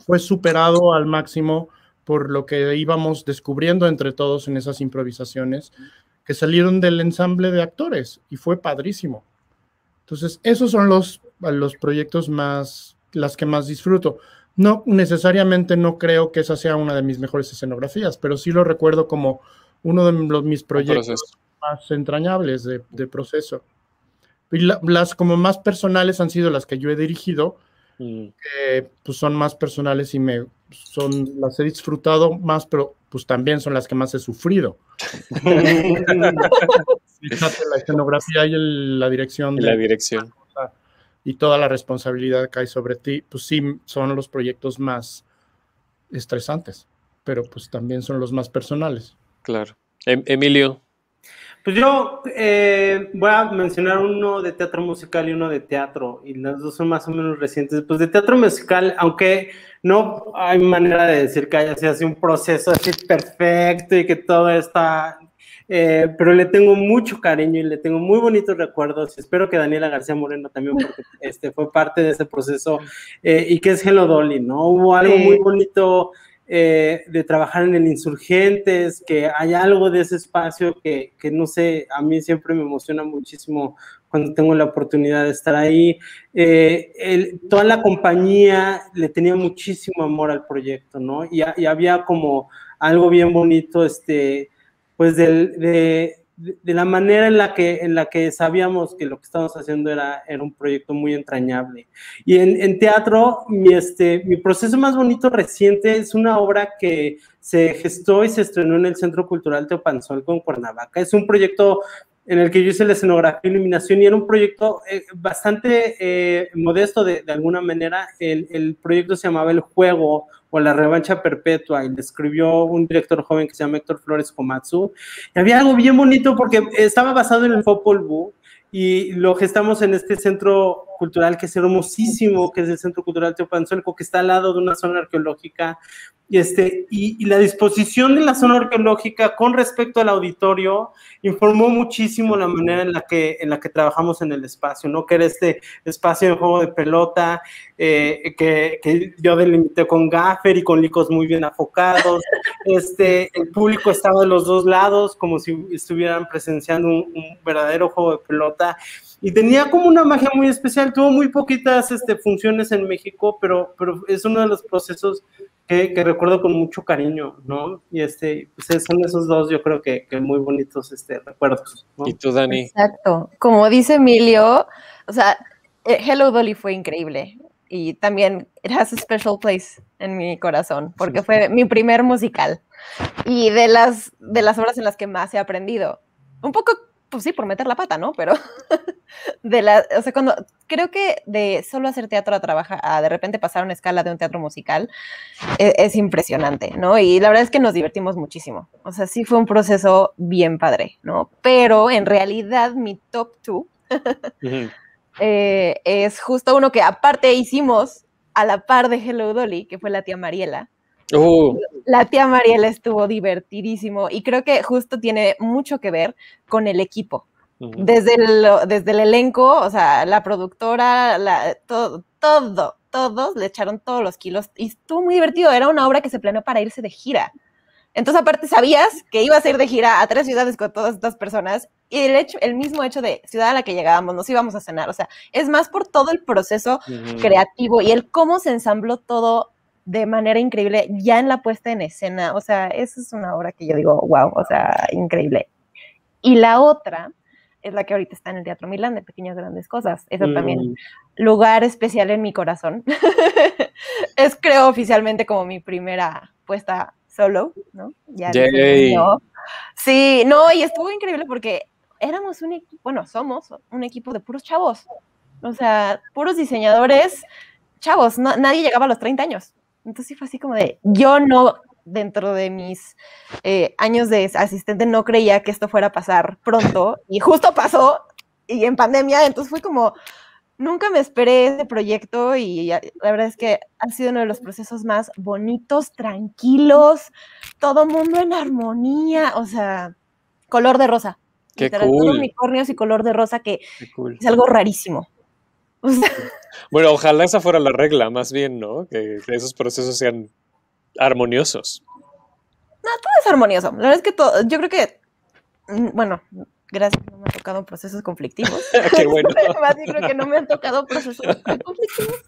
fue superado al máximo por lo que íbamos descubriendo entre todos en esas improvisaciones que salieron del ensamble de actores y fue padrísimo. Entonces, esos son los, los proyectos más, las que más disfruto. No necesariamente no creo que esa sea una de mis mejores escenografías, pero sí lo recuerdo como uno de los, mis proyectos más entrañables de, de proceso. Y las como más personales han sido las que yo he dirigido, mm. que pues son más personales y me son las he disfrutado más, pero pues también son las que más he sufrido. la escenografía y la dirección. la dirección. Y toda la responsabilidad hay sobre ti, pues sí, son los proyectos más estresantes, pero pues también son los más personales. Claro. Em, Emilio, pues yo eh, voy a mencionar uno de teatro musical y uno de teatro, y las dos son más o menos recientes. Pues de teatro musical, aunque no hay manera de decir que haya sido así un proceso así perfecto y que todo está, eh, pero le tengo mucho cariño y le tengo muy bonitos recuerdos. Espero que Daniela García Moreno también, porque este, fue parte de ese proceso eh, y que es Hello Dolly, ¿no? Hubo algo muy bonito eh, de trabajar en el Insurgentes, que hay algo de ese espacio que, no sé, a mí siempre me emociona muchísimo cuando tengo la oportunidad de estar ahí. Eh, toda la compañía le tenía muchísimo amor al proyecto, ¿no? Y, había como algo bien bonito, este, pues de, de, la manera en la, que, en la que sabíamos que lo que estábamos haciendo era, era un proyecto muy entrañable. Y en, teatro, mi, este, mi proceso más bonito reciente es una obra que se gestó y se estrenó en el Centro Cultural Teopanzol con Cuernavaca. Es un proyecto en el que yo hice la escenografía y iluminación y era un proyecto eh, bastante eh, modesto de, alguna manera. El, el, proyecto se llamaba El Juego o La Revancha Perpetua y lo escribió un director joven que se llama Héctor Flores Komatsu. Y había algo bien bonito porque estaba basado en el Popol Vuh y lo gestamos en este centro cultural que es hermosísimo, que es el Centro Cultural Teopanzolco, que está al lado de una zona arqueológica. Y, este, y, la disposición de la zona arqueológica con respecto al auditorio informó muchísimo la manera en la que, en la que trabajamos en el espacio, ¿no? Que era este espacio de juego de pelota eh, que, yo delimité con gaffer y con licos muy bien afocados. Este, el público estaba de los dos lados como si estuvieran presenciando un verdadero juego de pelota y tenía como una magia muy especial, tuvo muy poquitas este, funciones en México, pero, pero es uno de los procesos que, que recuerdo con mucho cariño, ¿no? Y este, pues, son esos dos, yo creo que, que muy bonitos este, recuerdos. Y tú, Dani. Exacto. Como dice Emilio, o sea, eh, Hello Dolly fue increíble. Y también, it has a special place en mi corazón, porque fue mi primer musical. Y de las, de las obras en las que más he aprendido. Un poco pues sí, por meter la pata, ¿no? Pero de la, o sea, cuando creo que de solo hacer teatro a trabajar, de repente pasar una escala de un teatro musical, e, es, impresionante, ¿no? Y la verdad es que nos divertimos muchísimo. O sea, sí fue un proceso bien padre, ¿no? Pero en realidad mi top two eh, es justo uno que aparte hicimos a la par de Hello Dolly, que fue la tía Mariela. Uh. La tía Mariela estuvo divertidísimo y creo que justo tiene mucho que ver con el equipo. Desde el, desde el elenco, o sea, la productora, todo, todo, todos le echaron todos los kilos y estuvo muy divertido. Era una obra que se planeó para irse de gira. Entonces, aparte, sabías que ibas a ir de gira a tres ciudades con todas estas personas y el, hecho, el mismo hecho de ciudad a la que llegábamos, nos íbamos a cenar. O sea, es más por todo el proceso creativo y el cómo se ensambló todo de manera increíble ya en la puesta en escena. O sea, esa es una obra que yo digo, wow, o sea, increíble. Y la otra es la que ahorita está en el Teatro Milán, de Pequeñas Grandes Cosas. eso también, mm. lugar especial en mi corazón. es, creo, oficialmente como mi primera puesta solo, ¿no? Ya Sí, no, y estuvo increíble porque éramos un equipo, bueno, somos un equipo de puros chavos. O sea, puros diseñadores chavos, nadie llegaba a los 30 años. Entonces fue así como de, yo no, dentro de mis eh, años de asistente, no creía que esto fuera a pasar pronto y justo pasó y en pandemia, entonces fue como, nunca me esperé ese proyecto y la verdad es que ha sido uno de los procesos más bonitos, tranquilos, todo mundo en armonía, o sea, color de rosa. Unicornios y color de rosa que es algo rarísimo bueno, ojalá esa fuera la regla, más bien, ¿no? Que, esos procesos sean armoniosos. No, todo es armonioso. La verdad es que todo, yo creo que, mm, bueno, gracias, no me han tocado procesos conflictivos. Ah, qué bueno. Además, creo que no me han tocado procesos conflictivos.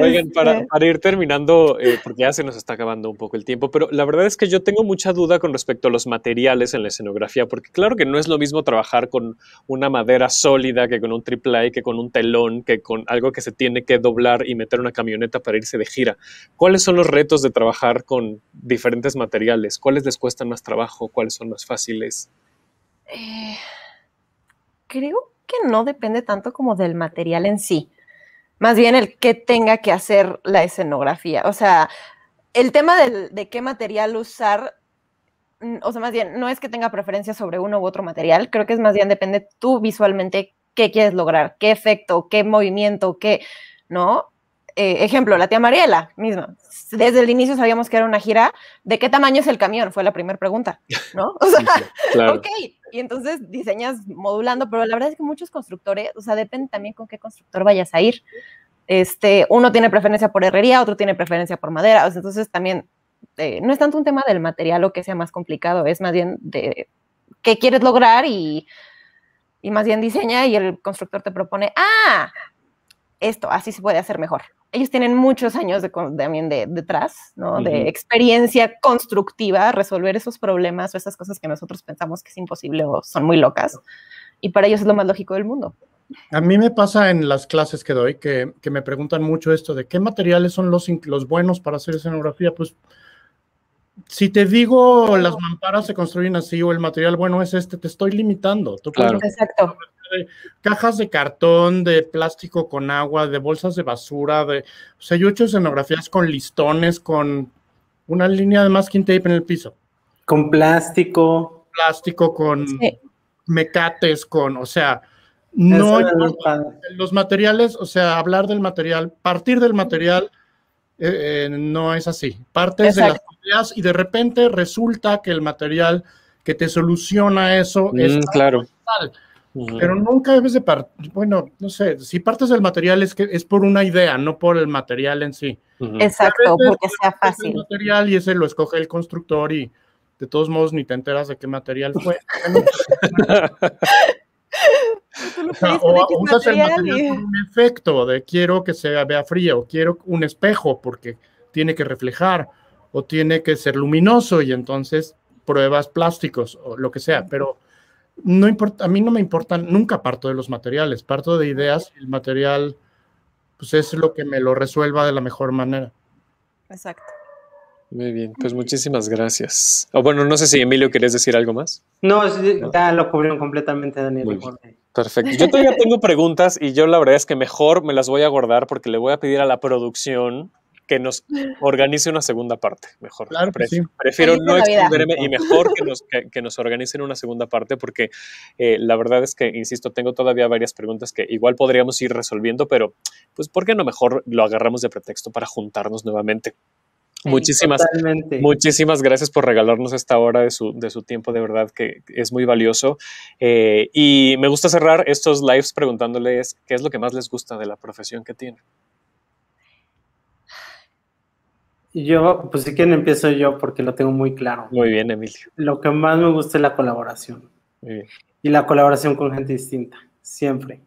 Oigan, este para, ir terminando, eh, porque ya se nos está acabando un poco el tiempo, pero la verdad es que yo tengo mucha duda con respecto a los materiales en la escenografía, porque claro que no es lo mismo trabajar con una madera sólida que con un triple que con un telón, que con algo que se tiene que doblar y meter una camioneta para irse de gira. ¿Cuáles son los retos de trabajar con diferentes materiales? ¿Cuáles les cuestan más trabajo? ¿Cuáles son más fáciles? Eh, creo que no depende tanto como del material en sí más bien el que tenga que hacer la escenografía. O sea, el tema de, de qué material usar, mm, o sea, más bien, no es que tenga preferencia sobre uno u otro material, creo que es más bien depende tú visualmente qué quieres lograr, qué efecto, qué movimiento, qué, ¿no? Eh, ejemplo, la tía Mariela misma. Desde el inicio sabíamos que era una gira. ¿De qué tamaño es el camión? Fue la primera pregunta, ¿no? O sea, ok. Y entonces diseñas modulando, pero la verdad es que muchos constructores, o sea, depende también con qué constructor vayas a ir. Este, uno tiene preferencia por herrería, otro tiene preferencia por madera. entonces también eh, no es tanto un tema del material o que sea más complicado, es más bien de qué quieres lograr y, y más bien diseña y el constructor te propone, ah, esto, así se puede hacer mejor ellos tienen muchos años de, también de, detrás, ¿no? De experiencia constructiva, resolver esos problemas o esas cosas que nosotros pensamos que es imposible o son muy locas. Y para ellos es lo más lógico del mundo. A mí me pasa en las clases que doy que, me preguntan mucho esto de qué materiales son los, los buenos para hacer escenografía. Pues si te digo las mamparas se construyen así o el material bueno es este, te estoy limitando. Tú claro. Exacto cajas de cartón, de plástico con agua, de bolsas de basura, de, o sea, yo he hecho escenografías con listones, con una línea de masking tape en el piso. Con plástico. Plástico, con mecates, con, o sea, no, los materiales, o sea, hablar del material, partir del material. Eh, eh, no es así. Partes de las ideas y de repente resulta que el material que te soluciona eso es mm, claro. Pero nunca debes de partir, bueno, no sé, si partes del material es que es por una idea, no por el material en sí. Exacto, porque sea fácil. El material y ese lo escoge el constructor y de todos modos ni te enteras de qué material fue. Pues, o, usas el material un efecto de quiero que se vea frío, o quiero un espejo porque tiene que reflejar o tiene que ser luminoso y entonces pruebas plásticos o lo que sea, pero no importa, a mí no me importan, nunca parto de los materiales, parto de ideas, el material pues es lo que me lo resuelva de la mejor manera. Exacto. Muy bien, pues muchísimas gracias. O bueno, no sé si Emilio quieres decir algo más. No, ya lo cubrieron completamente, Daniel. Perfecto. Yo todavía tengo preguntas y yo la verdad es que mejor me las voy a guardar porque le voy a pedir a la producción que nos organice una segunda parte, mejor. Prefiero no exponerme y mejor que nos, que, nos, organicen una segunda parte porque eh, la verdad es que, insisto, tengo todavía varias preguntas que igual podríamos ir resolviendo, pero pues, ¿por qué no mejor lo agarramos de pretexto para juntarnos nuevamente? muchísimas, muchísimas gracias por regalarnos esta hora de su, de su tiempo, de verdad que es muy valioso. Eh, y me gusta cerrar estos lives preguntándoles qué es lo que más les gusta de la profesión que tienen. Yo, pues si quien empiezo yo porque lo tengo muy claro. Muy bien, Emilio. Lo que más me gusta es la colaboración. Y la colaboración con gente distinta, siempre.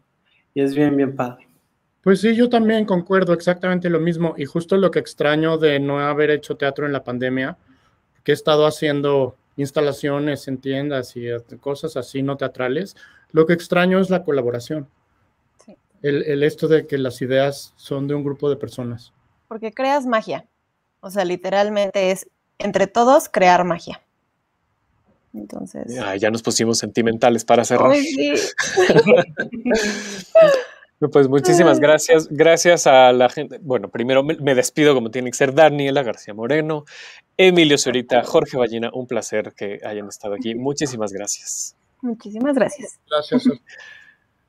Y es bien, bien padre. Pues sí, yo también concuerdo exactamente lo mismo y justo lo que extraño de no haber hecho teatro en la pandemia, que he estado haciendo instalaciones en tiendas y cosas así no teatrales, lo que extraño es la colaboración. el esto de que las ideas son de un grupo de personas. Porque creas magia. O sea, literalmente es entre todos crear magia. Entonces. Ya, nos pusimos sentimentales para cerrar. pues muchísimas gracias. Gracias a la gente. Bueno, primero me despido como tiene que ser Daniela García Moreno, Emilio Sorita, Jorge Ballina. Un placer que hayan estado aquí. Muchísimas gracias. Muchísimas gracias. Gracias.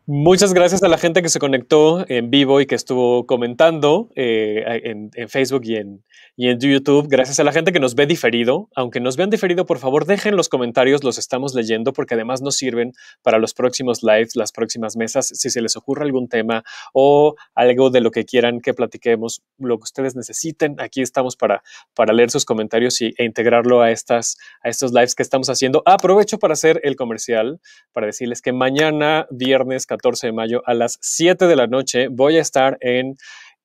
Muchas gracias a la gente que se conectó en vivo y que estuvo comentando eh, en, Facebook y en, YouTube. Gracias a la gente que nos ve diferido. Aunque nos vean diferido, por favor, dejen los comentarios, los estamos leyendo porque además nos sirven para los próximos lives, las próximas mesas. Si se les ocurre algún tema o algo de lo que quieran que platiquemos, lo que ustedes necesiten, aquí estamos para, para leer sus comentarios y, e integrarlo a, estas, a estos lives que estamos haciendo. Aprovecho para hacer el comercial, para decirles que mañana, viernes, 14 de mayo a las 7 de la noche. Voy a estar en,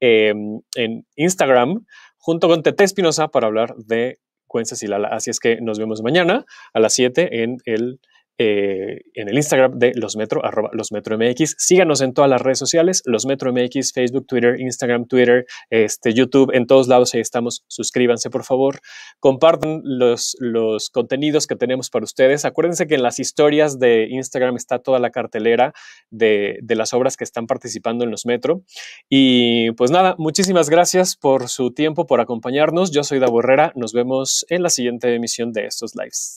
em, en Instagram junto con Tete Espinosa para hablar de Cuences y Lala. Así es que nos vemos mañana a las 7 en el eh, en el Instagram de los Metro, arroba los Metro MX. Síganos en todas las redes sociales, los Metro MX, Facebook, Twitter, Instagram, Twitter, este, YouTube, en todos lados ahí estamos. Suscríbanse, por favor. Compartan los, los contenidos que tenemos para ustedes. Acuérdense que en las historias de Instagram está toda la cartelera de, de las obras que están participando en los Metro. Y pues nada, muchísimas gracias por su tiempo, por acompañarnos. Yo soy Da Borrera. Nos vemos en la siguiente emisión de estos lives.